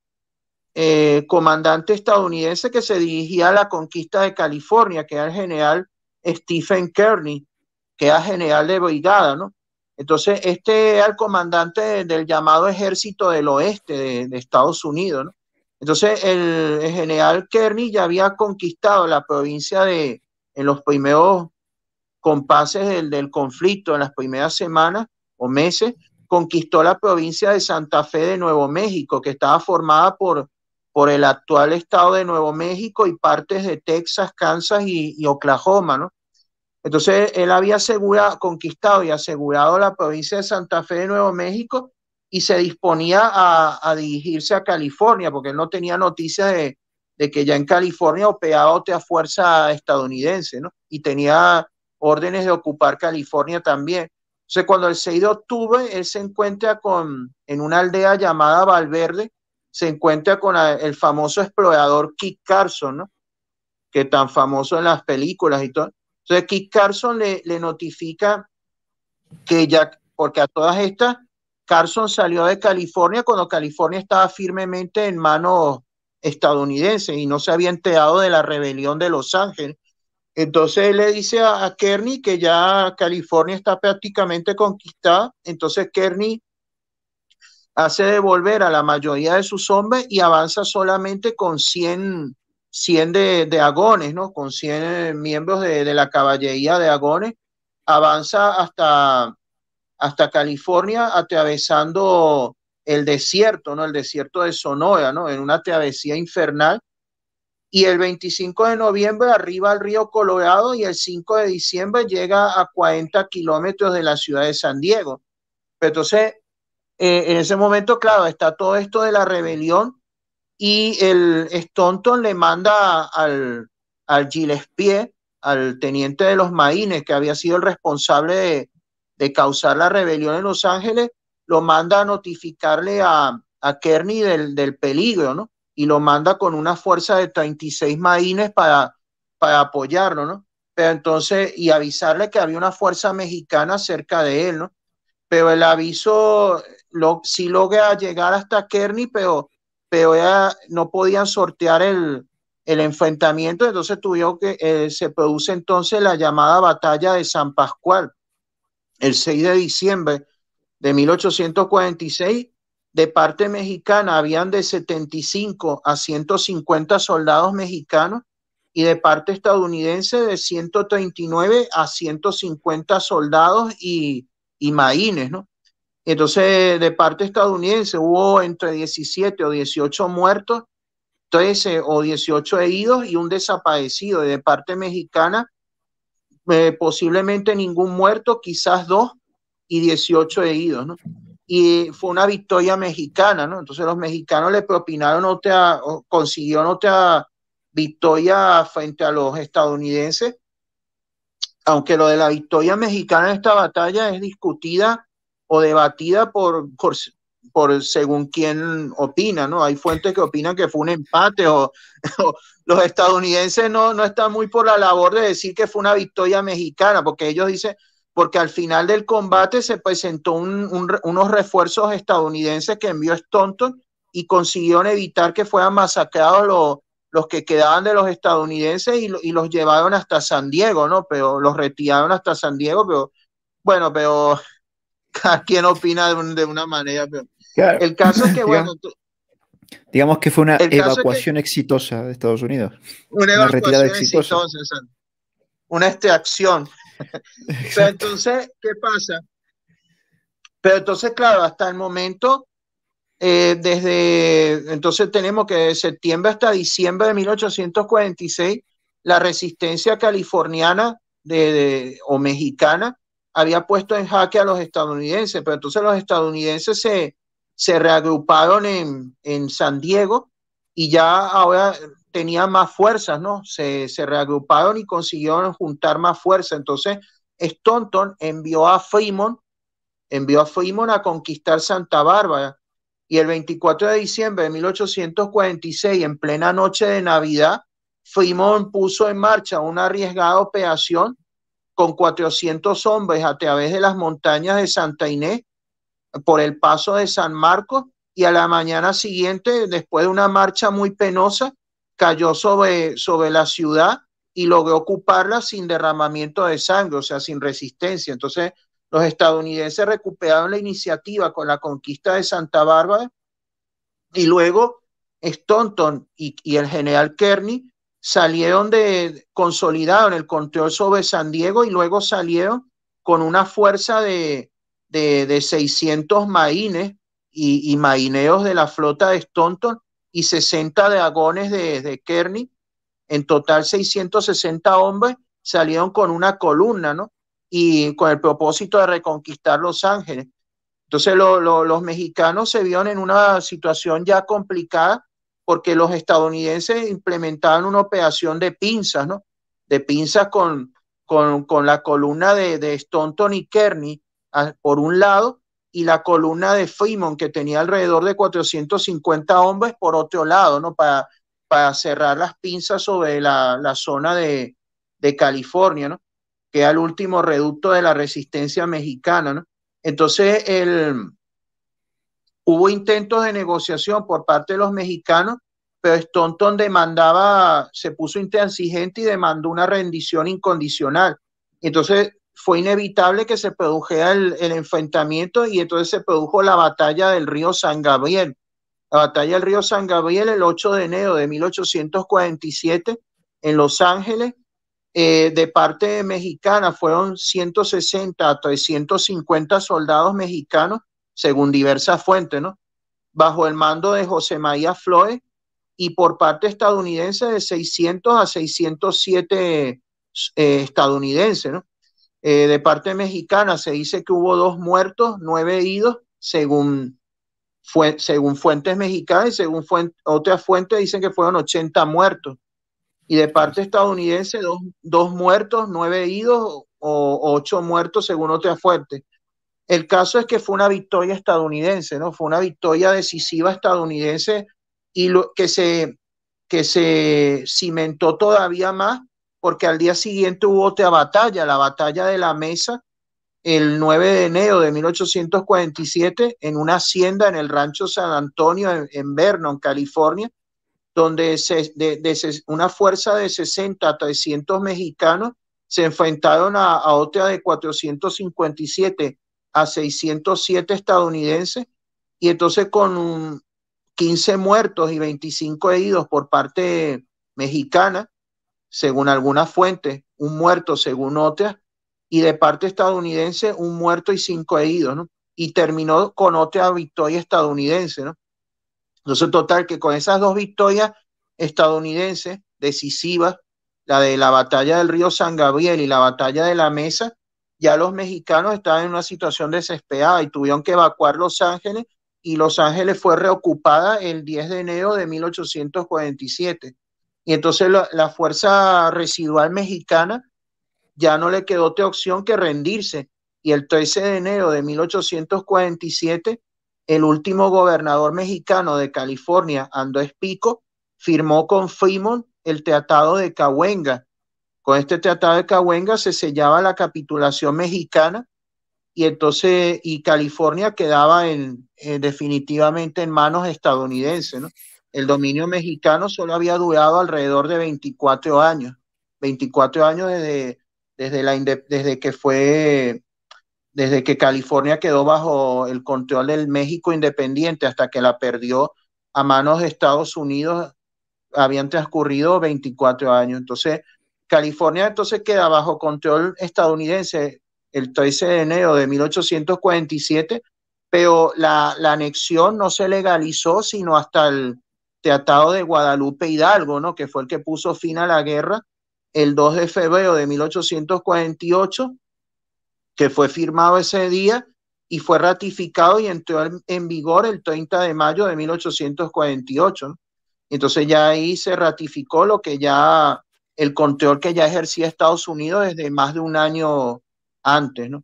eh, comandante estadounidense que se dirigía a la conquista de California, que era el general Stephen Kearney, que era general de brigada, ¿no? Entonces, este era el comandante del llamado ejército del oeste de, Estados Unidos, ¿no? Entonces, el, general Kearney ya había conquistado la provincia de, en los primeros compases del conflicto, en las primeras semanas o meses, conquistó la provincia de Santa Fe de Nuevo México, que estaba formada por por el actual estado de Nuevo México y partes de Texas, Kansas y, Oklahoma, ¿no? Entonces él había asegurado, conquistado y asegurado la provincia de Santa Fe de Nuevo México y se disponía a, dirigirse a California, porque él no tenía noticias de, que ya en California operaba otra fuerza estadounidense, ¿no? Y tenía órdenes de ocupar California también. Entonces, cuando el 6 de octubre, él se encuentra con, en una aldea llamada Valverde, se encuentra con el famoso explorador Kit Carson, ¿no? que tan famoso en las películas y todo. Entonces Kit Carson le, le notifica que ya, porque a todas estas, Carson salió de California cuando California estaba firmemente en manos estadounidenses y no se había enterado de la rebelión de Los Ángeles. Entonces él le dice a, a Kearney que ya California está prácticamente conquistada, entonces Kearney hace devolver a la mayoría de sus hombres y avanza solamente con 100, de, agones, ¿no? Con 100 eh, miembros de, la caballería de agones, avanza hasta, hasta California atravesando el desierto, ¿no? El desierto de Sonora, ¿no? En una travesía infernal. Y el 25 de noviembre arriba al río Colorado y el 5 de diciembre llega a 40 kilómetros de la ciudad de San Diego. entonces eh, en ese momento, claro, está todo esto de la rebelión y el Stonton le manda al, al Gillespie, al teniente de los maínes, que había sido el responsable de, causar la rebelión en Los Ángeles, lo manda a notificarle a, a Kearney del, del, peligro, ¿no? Y lo manda con una fuerza de 36 maínes para, para apoyarlo, ¿no? Pero entonces, y avisarle que había una fuerza mexicana cerca de él, ¿no? Pero el aviso sí logra llegar hasta Kearney, pero, pero no podían sortear el, enfrentamiento, entonces tuvieron que, eh, se produce entonces la llamada batalla de San Pascual, el 6 de diciembre de 1846, de parte mexicana habían de 75 a 150 soldados mexicanos y de parte estadounidense de 139 a 150 soldados y, y maínes, ¿no? Entonces, de parte estadounidense hubo entre 17 o 18 muertos, 13 o 18 heridos y un desaparecido. Y de parte mexicana, eh, posiblemente ningún muerto, quizás dos y 18 heridos, Y fue una victoria mexicana, ¿no? Entonces los mexicanos le propinaron otra, consiguieron otra victoria frente a los estadounidenses, aunque lo de la victoria mexicana en esta batalla es discutida o debatida por, por, según quién opina, ¿no? Hay fuentes que opinan que fue un empate (laughs) o, los estadounidenses no, no están muy por la labor de decir que fue una victoria mexicana, porque ellos dicen, porque al final del combate se presentó un, unos refuerzos estadounidenses que envió Stonton y consiguieron evitar que fueran masacrados los, los que quedaban de los estadounidenses y, y, los llevaron hasta San Diego, ¿no? Pero los retiraron hasta San Diego, pero bueno, pero cada quien opina de, una manera. El caso es que, bueno. digamos que fue una evacuación exitosa de Estados Unidos. Una, evacuación retirada exitosa. una extracción. pero entonces, ¿qué pasa? Pero entonces, claro, hasta el momento, eh, desde entonces tenemos que de septiembre hasta diciembre de 1846, la resistencia californiana o mexicana había puesto en jaque a los estadounidenses, pero entonces los estadounidenses se, se reagruparon en, en San Diego y ya ahora tenían más fuerzas, ¿no? Se, se reagruparon y consiguieron juntar más fuerza. Entonces, Stanton envió a Fremont, envió a Fremont a conquistar Santa Bárbara. Y el 24 de diciembre de 1846, en plena noche de Navidad, Fremont puso en marcha una arriesgada operación con 400 hombres a través de las montañas de Santa Inés, por el paso de San Marcos, y a la mañana siguiente, después de una marcha muy penosa, cayó sobre, sobre la ciudad y logró ocuparla sin derramamiento de sangre, o sea, sin resistencia. Entonces, los estadounidenses recuperaron la iniciativa con la conquista de Santa Bárbara y luego Stanton y, y el general Kearney salieron de en el control sobre San Diego y luego salieron con una fuerza de, de, 600 marines y, y, marineros de la flota de Stonton y 60 dragones de, de Kearney. En total 660 hombres salieron con una columna, ¿no? Y con el propósito de reconquistar Los Ángeles. Entonces los mexicanos se vieron en una situación ya complicada porque los estadounidenses implementaban una operación de pinzas, ¿no? De pinzas con, con, la columna de, de y Kearney por un lado y la columna de Fremont que tenía alrededor de 450 hombres por otro lado, ¿no? Para, para cerrar las pinzas sobre la, zona de, de California, ¿no? Que era el último reducto de la resistencia mexicana, ¿no? Entonces, el, Hubo intentos de negociación por parte de los mexicanos, pero Stanton demandaba, se puso intransigente y demandó una rendición incondicional. Entonces fue inevitable que se produjera el, enfrentamiento y entonces se produjo la batalla del río San Gabriel. La batalla del río San Gabriel el 8 de enero de 1847 en Los Ángeles, eh, de parte mexicana fueron 160 a 350 soldados mexicanos según diversas fuentes, ¿no? Bajo el mando de José María Flores y por parte estadounidense de 600 a 607 eh, estadounidenses, ¿no? Eh, de parte mexicana se dice que hubo dos muertos, nueve heridos, según, según fuentes mexicanas y según fuente, otras fuentes dicen que fueron 80 muertos. Y de parte estadounidense, dos, dos muertos, nueve heridos o, o ocho muertos, según otras fuentes. El caso es que fue una victoria estadounidense, ¿no? Fue una victoria decisiva estadounidense y lo, que, se, que se cimentó todavía más porque al día siguiente hubo otra batalla, la batalla de la mesa, el 9 de enero de 1847, en una hacienda en el rancho San Antonio, en, Vernon, California, donde una fuerza de 60 a 300 mexicanos se enfrentaron a, a otra de 457 a 607 estadounidenses y entonces con 15 muertos y 25 heridos por parte mexicana, según algunas fuentes, un muerto según otras, y de parte estadounidense un muerto y cinco heridos, ¿no? Y terminó con otra victoria estadounidense, ¿no? Entonces, total, que con esas dos victorias estadounidenses decisivas, la de la batalla del río San Gabriel y la batalla de la Mesa, ya los mexicanos estaban en una situación desesperada y tuvieron que evacuar Los Ángeles y Los Ángeles fue reocupada el 10 de enero de 1847. Y entonces la, fuerza residual mexicana ya no le quedó otra opción que rendirse. Y el 13 de enero de 1847, el último gobernador mexicano de California, Andrés Pico, firmó con Fremont el Tratado de Cahuenga, con este tratado de Cahuenga se sellaba la capitulación mexicana y entonces y California quedaba eh, definitivamente en manos estadounidenses. El dominio mexicano solo había durado alrededor de 24 años, 24 años desde, desde, que fue, desde que California quedó bajo el control del México independiente hasta que la perdió a manos de Estados Unidos, habían transcurrido 24 años. Entonces, California entonces queda bajo control estadounidense el 13 de enero de 1847, pero la, anexión no se legalizó sino hasta el Tratado de Guadalupe Hidalgo, ¿no? que fue el que puso fin a la guerra el 2 de febrero de 1848, que fue firmado ese día y fue ratificado y entró en, vigor el 30 de mayo de 1848. Entonces ya ahí se ratificó lo que ya el control que ya ejercía Estados Unidos desde más de un año antes, ¿no?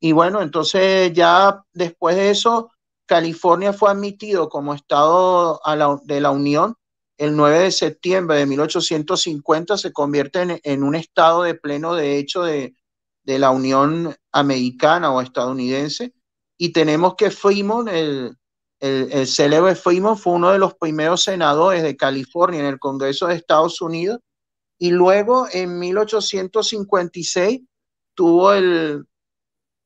Y bueno, entonces ya después de eso, California fue admitido como Estado de la Unión el 9 de septiembre de 1850, se convierte en, un Estado de pleno derecho de, de, la Unión Americana o estadounidense. Y tenemos que Freeman, el, el, célebre Freeman, fue uno de los primeros senadores de California en el Congreso de Estados Unidos y luego en 1856 tuvo el,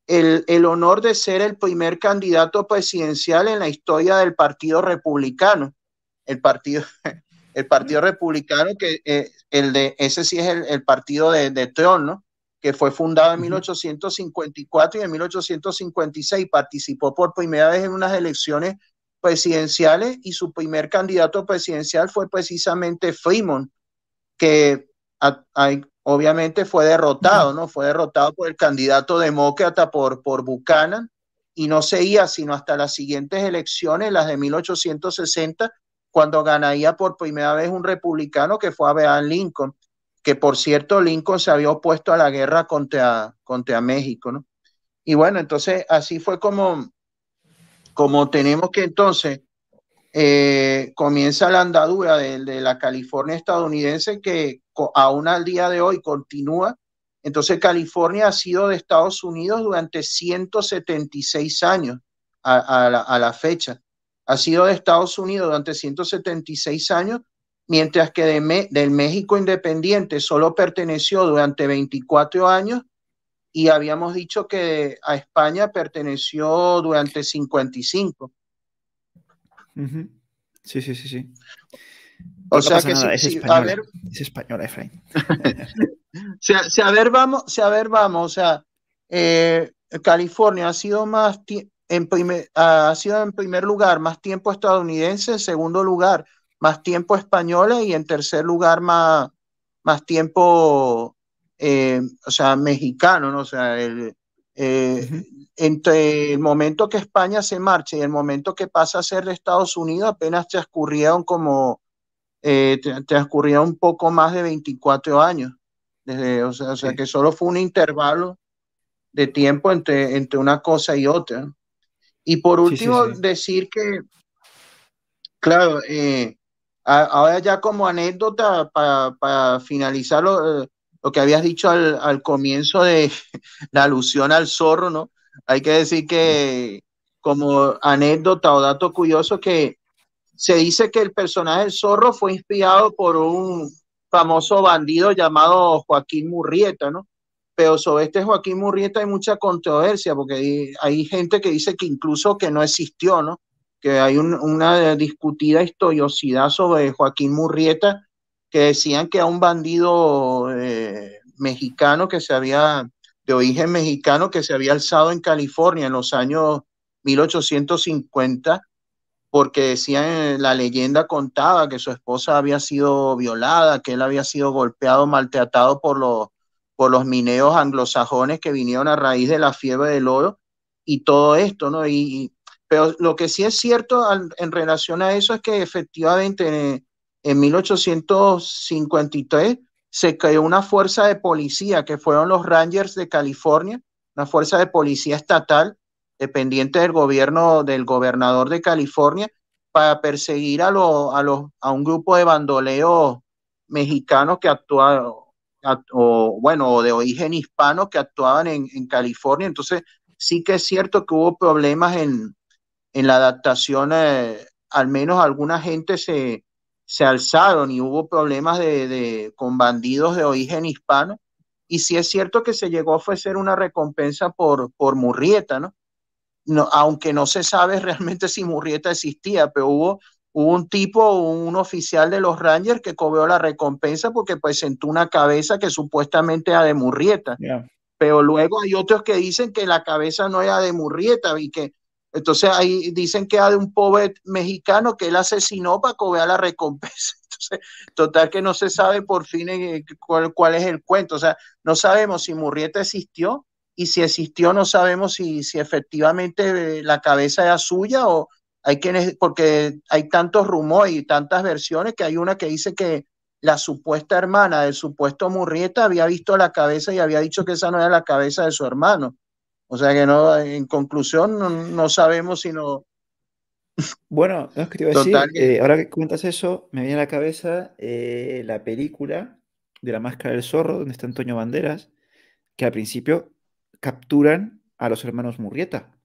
el, honor de ser el primer candidato presidencial en la historia del Partido Republicano. El Partido, (laughs) el partido Republicano, que eh, el de, ese sí es el, partido de, de ¿no? que fue fundado en 1854 y en 1856 participó por primera vez en unas elecciones presidenciales y su primer candidato presidencial fue precisamente Fremont, que obviamente fue derrotado, ¿no? Fue derrotado por el candidato demócrata, por, Buchanan, y no seguía sino hasta las siguientes elecciones, las de 1860, cuando ganaría por primera vez un republicano que fue Abraham Lincoln, que por cierto Lincoln se había opuesto a la guerra contra, México, ¿no? Y bueno, entonces así fue como, como tenemos que entonces eh, comienza la andadura de, la California estadounidense que aún al día de hoy continúa. Entonces California ha sido de Estados Unidos durante 176 años a, la, a la fecha. Ha sido de Estados Unidos durante 176 años, mientras que del México independiente solo perteneció durante 24 años y habíamos dicho que a España perteneció durante 55. Sí, sí, sí, sí. O sea que es, español, ver... es español Efraín. O sea, si, a ver, vamos, si a ver, vamos, o sea, eh, California ha sido más en primer, ha sido en primer lugar más tiempo estadounidense, en segundo lugar más tiempo española y en tercer lugar más, más tiempo, eh, o sea, mexicano, ¿no? O sea, el, eh, entre el momento que España se marcha y el momento que pasa a ser de Estados Unidos, apenas transcurrieron como, eh, transcurrieron un poco más de 24 años. Desde, o sea, sea que solo fue un intervalo de tiempo entre, entre una cosa y otra. Y por último, decir que, claro, eh, ahora ya como anécdota para, para finalizarlo, lo que habías dicho al, comienzo de (laughs) la alusión al zorro, ¿no? Hay que decir que como anécdota o dato curioso que se dice que el personaje del zorro fue inspirado por un famoso bandido llamado Joaquín Murrieta, ¿no? Pero sobre este Joaquín Murrieta hay mucha controversia porque hay, gente que dice que incluso que no existió, ¿no? Que hay una discutida historiosidad sobre Joaquín Murrieta, que decían que a un bandido eh, mexicano que se había, de origen mexicano, que se había alzado en California en los años 1850, porque decían, eh, la leyenda contaba que su esposa había sido violada, que él había sido golpeado, maltratado por los, por los mineros anglosajones que vinieron a raíz de la fiebre del oro y todo esto, ¿no? Y, pero lo que sí es cierto en relación a eso es que efectivamente en 1853 se creó una fuerza de policía que fueron los Rangers de California, una fuerza de policía estatal dependiente del gobierno del gobernador de California para perseguir a, los a, los, a un grupo de bandoleos mexicanos que actuaban, o bueno, de origen hispano que actuaban en, California. Entonces, sí que es cierto que hubo problemas en, en la adaptación, eh, al menos alguna gente se, se alzaron y hubo problemas de, con bandidos de origen hispano. Y si sí es cierto que se llegó a ofrecer una recompensa por, por Murrieta, ¿no? ¿no? Aunque no se sabe (laughs) realmente si Murrieta existía, pero hubo, un tipo, un oficial de los Rangers que cobró la recompensa porque presentó una cabeza que supuestamente era de Murrieta. Pero luego hay otros que dicen que la cabeza no era de Murrieta y que entonces ahí dicen que hay un pobre mexicano que él asesinó para cobrar la recompensa. (laughs) Entonces, total que no se sabe por fin eh, cuál, cuál es el cuento. O sea, no sabemos si Murrieta existió y si existió no sabemos si, si efectivamente eh, la cabeza era suya o hay quienes, porque hay tantos rumores y tantas versiones que hay una que dice que la supuesta hermana del supuesto Murrieta había visto la cabeza y había dicho que esa no era la cabeza de su hermano. O sea que no, en conclusión, no, sabemos si no. Bueno, eh, ahora que cuentas eso, me viene a la cabeza eh, la película de la máscara del zorro, donde está Antonio Banderas, que al principio capturan a los hermanos Murrieta.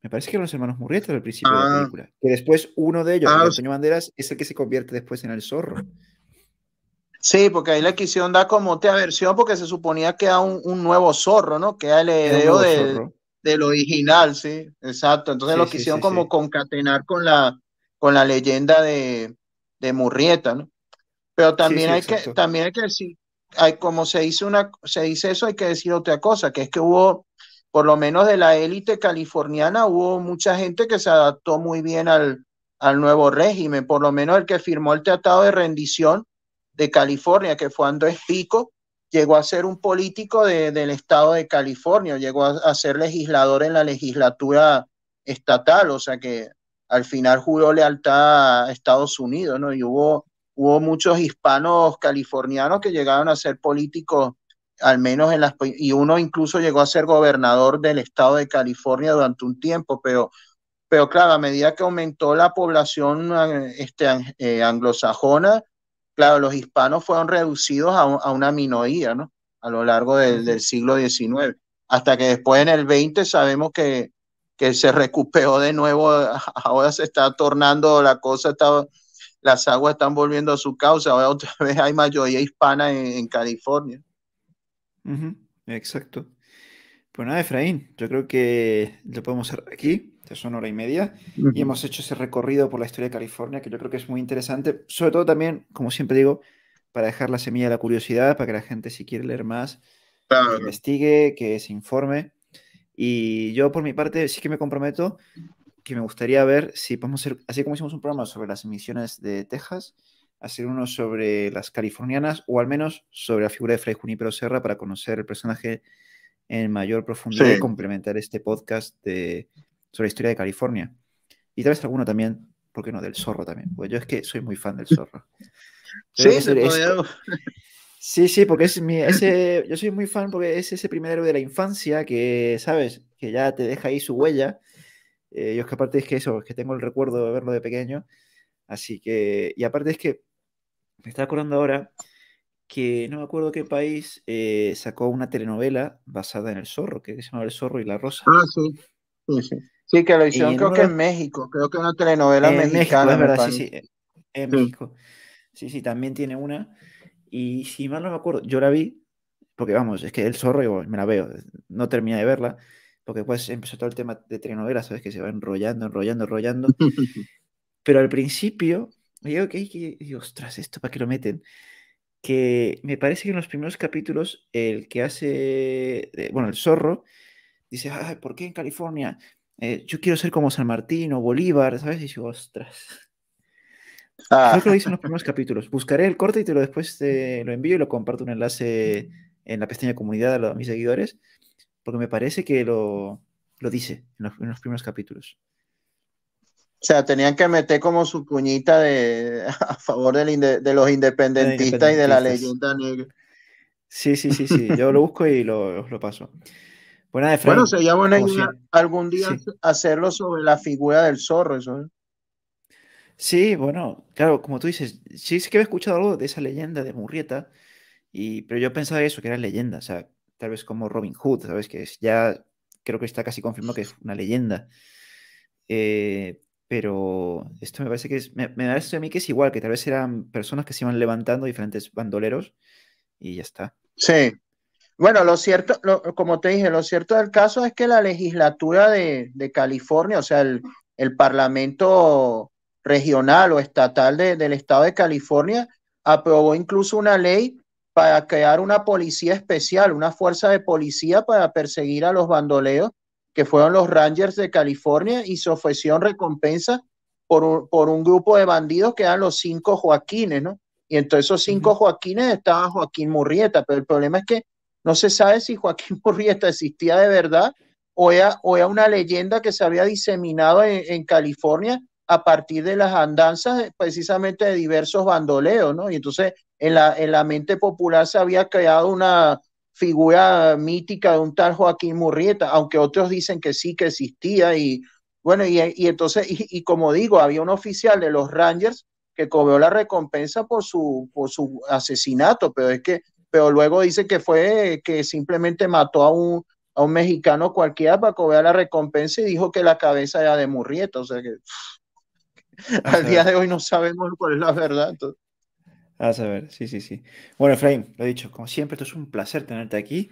Me parece que eran los hermanos Murrieta al principio de la ah. película. Que después uno de ellos, ah, Antonio Banderas, es el que se convierte después en el zorro. Sí, porque ahí la quisieron dar como te versión porque se suponía que era un, nuevo zorro, ¿no? Que era el heredero del, original, sí, exacto. Entonces lo quisieron como concatenar con la, con la leyenda de, Murrieta, ¿no? Pero también hay que, también hay que decir, hay, como se dice una, se dice eso, hay que decir otra cosa, que es que hubo, por lo menos de la élite californiana, hubo mucha gente que se adaptó muy bien al, al nuevo régimen, por lo menos el que firmó el tratado de rendición de California, que fue Andrés Pico, llegó a ser un político del estado de California, llegó a, ser legislador en la legislatura estatal, o sea que al final juró lealtad a Estados Unidos, ¿no? Y hubo, hubo muchos hispanos californianos que llegaron a ser políticos, al menos en las... Y uno incluso llegó a ser gobernador del estado de California durante un tiempo, pero pero claro, a medida que aumentó la población eh, este, eh, anglosajona, claro, los hispanos fueron reducidos a, una minoría, ¿no? A lo largo del, siglo XIX, hasta que después en el XX sabemos que, que se recuperó de nuevo, ahora se está tornando, la cosa las aguas están volviendo a su causa, ahora otra (laughs) vez hay mayoría hispana en, California. Exacto. Pues nada, Efraín, yo creo que lo podemos cerrar aquí son hora y media, y hemos hecho ese recorrido por la historia de California, que yo creo que es muy interesante, sobre todo también, como siempre digo, para dejar la semilla de la curiosidad, para que la gente si quiere leer más, investigue, que se informe. Y yo por mi parte sí que me comprometo que me gustaría ver si podemos hacer, así como hicimos un programa sobre las emisiones de Texas, hacer uno sobre las californianas o al menos sobre la figura de Fray Junípero Serra para conocer el personaje en mayor profundidad y complementar este podcast de sobre la historia de California. Y tal vez alguno también, ¿por qué no? Del zorro también. Pues yo es que soy muy fan del zorro. (laughs) (laughs) sí, sí, porque es mi, ese, yo soy muy fan porque es ese primer héroe de la infancia que, ¿sabes? Que ya te deja ahí su huella. Eh, yo es que aparte es que eso, es que tengo el recuerdo de verlo de pequeño. Así que, y aparte es que me está acordando ahora que no me acuerdo qué país eh, sacó una telenovela basada en el zorro, que se llama El zorro y la rosa. Ah, sí. Sí, que lo hicieron creo que en México, creo que una telenovela en mexicana. México, verdad, sí, sí, eh, en México. Sí, sí, también tiene una. Y si mal no me acuerdo, yo la vi, porque vamos, es que el zorro yo me la veo, no terminé de verla, porque pues empezó todo el tema de telenovelas, ¿sabes? Que se va enrollando, enrollando, enrollando. (laughs) Pero al principio, yo, que dios tras ostras, ¿esto para qué lo meten? Que me parece que en los primeros capítulos el que hace, eh, bueno, el zorro, dice, Ay, ¿por qué en California? Eh, yo quiero ser como San Martín o Bolívar, ¿sabes? Y yo, ostras. Ah. Creo que lo en los primeros capítulos. Buscaré el corte y te lo después lo envío y lo comparto un enlace en la pestaña comunidad a, los, mis seguidores, porque me parece que lo, lo dice en los, primeros capítulos. O sea, tenían que meter como su cuñita de, (laughs) a favor de los independentistas, y de la leyenda negra. Sí, sí, sí, sí. Yo lo busco y lo, lo paso bueno, sería buena algún día hacerlo sobre la figura del zorro, eso. ¿eh? Sí, bueno, claro, como tú dices, sí, sí que he escuchado algo de esa leyenda de Murrieta, y, pero yo pensaba eso, que era leyenda, o sea, tal vez como Robin Hood, ¿sabes? Que ya creo que está casi confirmado que es una leyenda. Eh, pero esto me parece que es, me, me parece a mí que es igual, que tal vez eran personas que se iban levantando diferentes bandoleros y ya está. Sí, bueno, lo cierto, como te dije, lo cierto del caso es que la legislatura de, California, o sea, el, parlamento regional o estatal del estado de California, aprobó incluso una ley para crear una policía especial, una fuerza de policía para perseguir a los bandoleos, que fueron los Rangers de California, y se ofreció recompensa por un, por un grupo de bandidos que eran los cinco Joaquines, ¿no? Y entre esos cinco Joaquines estaba Joaquín Murrieta, pero el problema es que no se sabe si Joaquín (laughs) Murrieta existía de verdad o era, o una leyenda que se había diseminado en, California a partir de las andanzas precisamente de diversos bandoleos, ¿no? Y entonces en la, en la mente popular se había creado una figura mítica de un tal Joaquín Murrieta, aunque otros dicen que sí, que existía y bueno, y, y entonces, y, y como digo, había un oficial de los Rangers que cobró la recompensa por su, por su asesinato, pero es que pero luego dice que fue que simplemente mató a un, a un mexicano cualquiera para cobrar la recompensa y dijo que la cabeza era de Murrieta. O sea que (laughs) al día de hoy no sabemos cuál es la verdad. A saber, sí, sí, sí. Bueno, Frame, lo he dicho, como siempre, esto es un placer tenerte aquí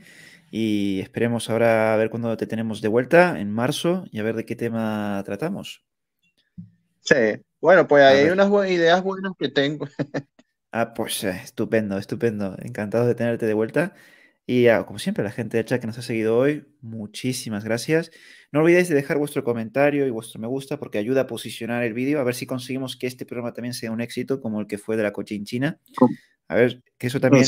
y esperemos ahora a ver cuándo te tenemos de vuelta en marzo y a ver de qué tema tratamos. Sí, bueno, pues hay unas ideas buenas que tengo. (laughs) Ah, pues eh, estupendo, estupendo. Encantado de tenerte de vuelta. Y ah, como siempre, la gente del chat que nos ha seguido hoy, muchísimas gracias. No olvidéis de dejar vuestro comentario y vuestro me gusta porque ayuda a posicionar el vídeo, a ver si conseguimos que este programa también sea un éxito como el que fue de la cochinchina. A ver, que eso también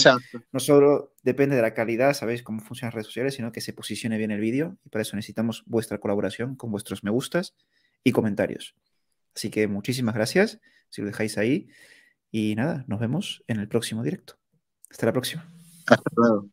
no solo depende de la calidad, sabéis cómo funcionan las redes sociales, sino que se posicione bien el vídeo. Y para eso necesitamos vuestra colaboración con vuestros me gustas y comentarios. Así que muchísimas gracias, si lo dejáis ahí. Y nada, nos vemos en el próximo directo. Hasta la próxima. Hasta luego.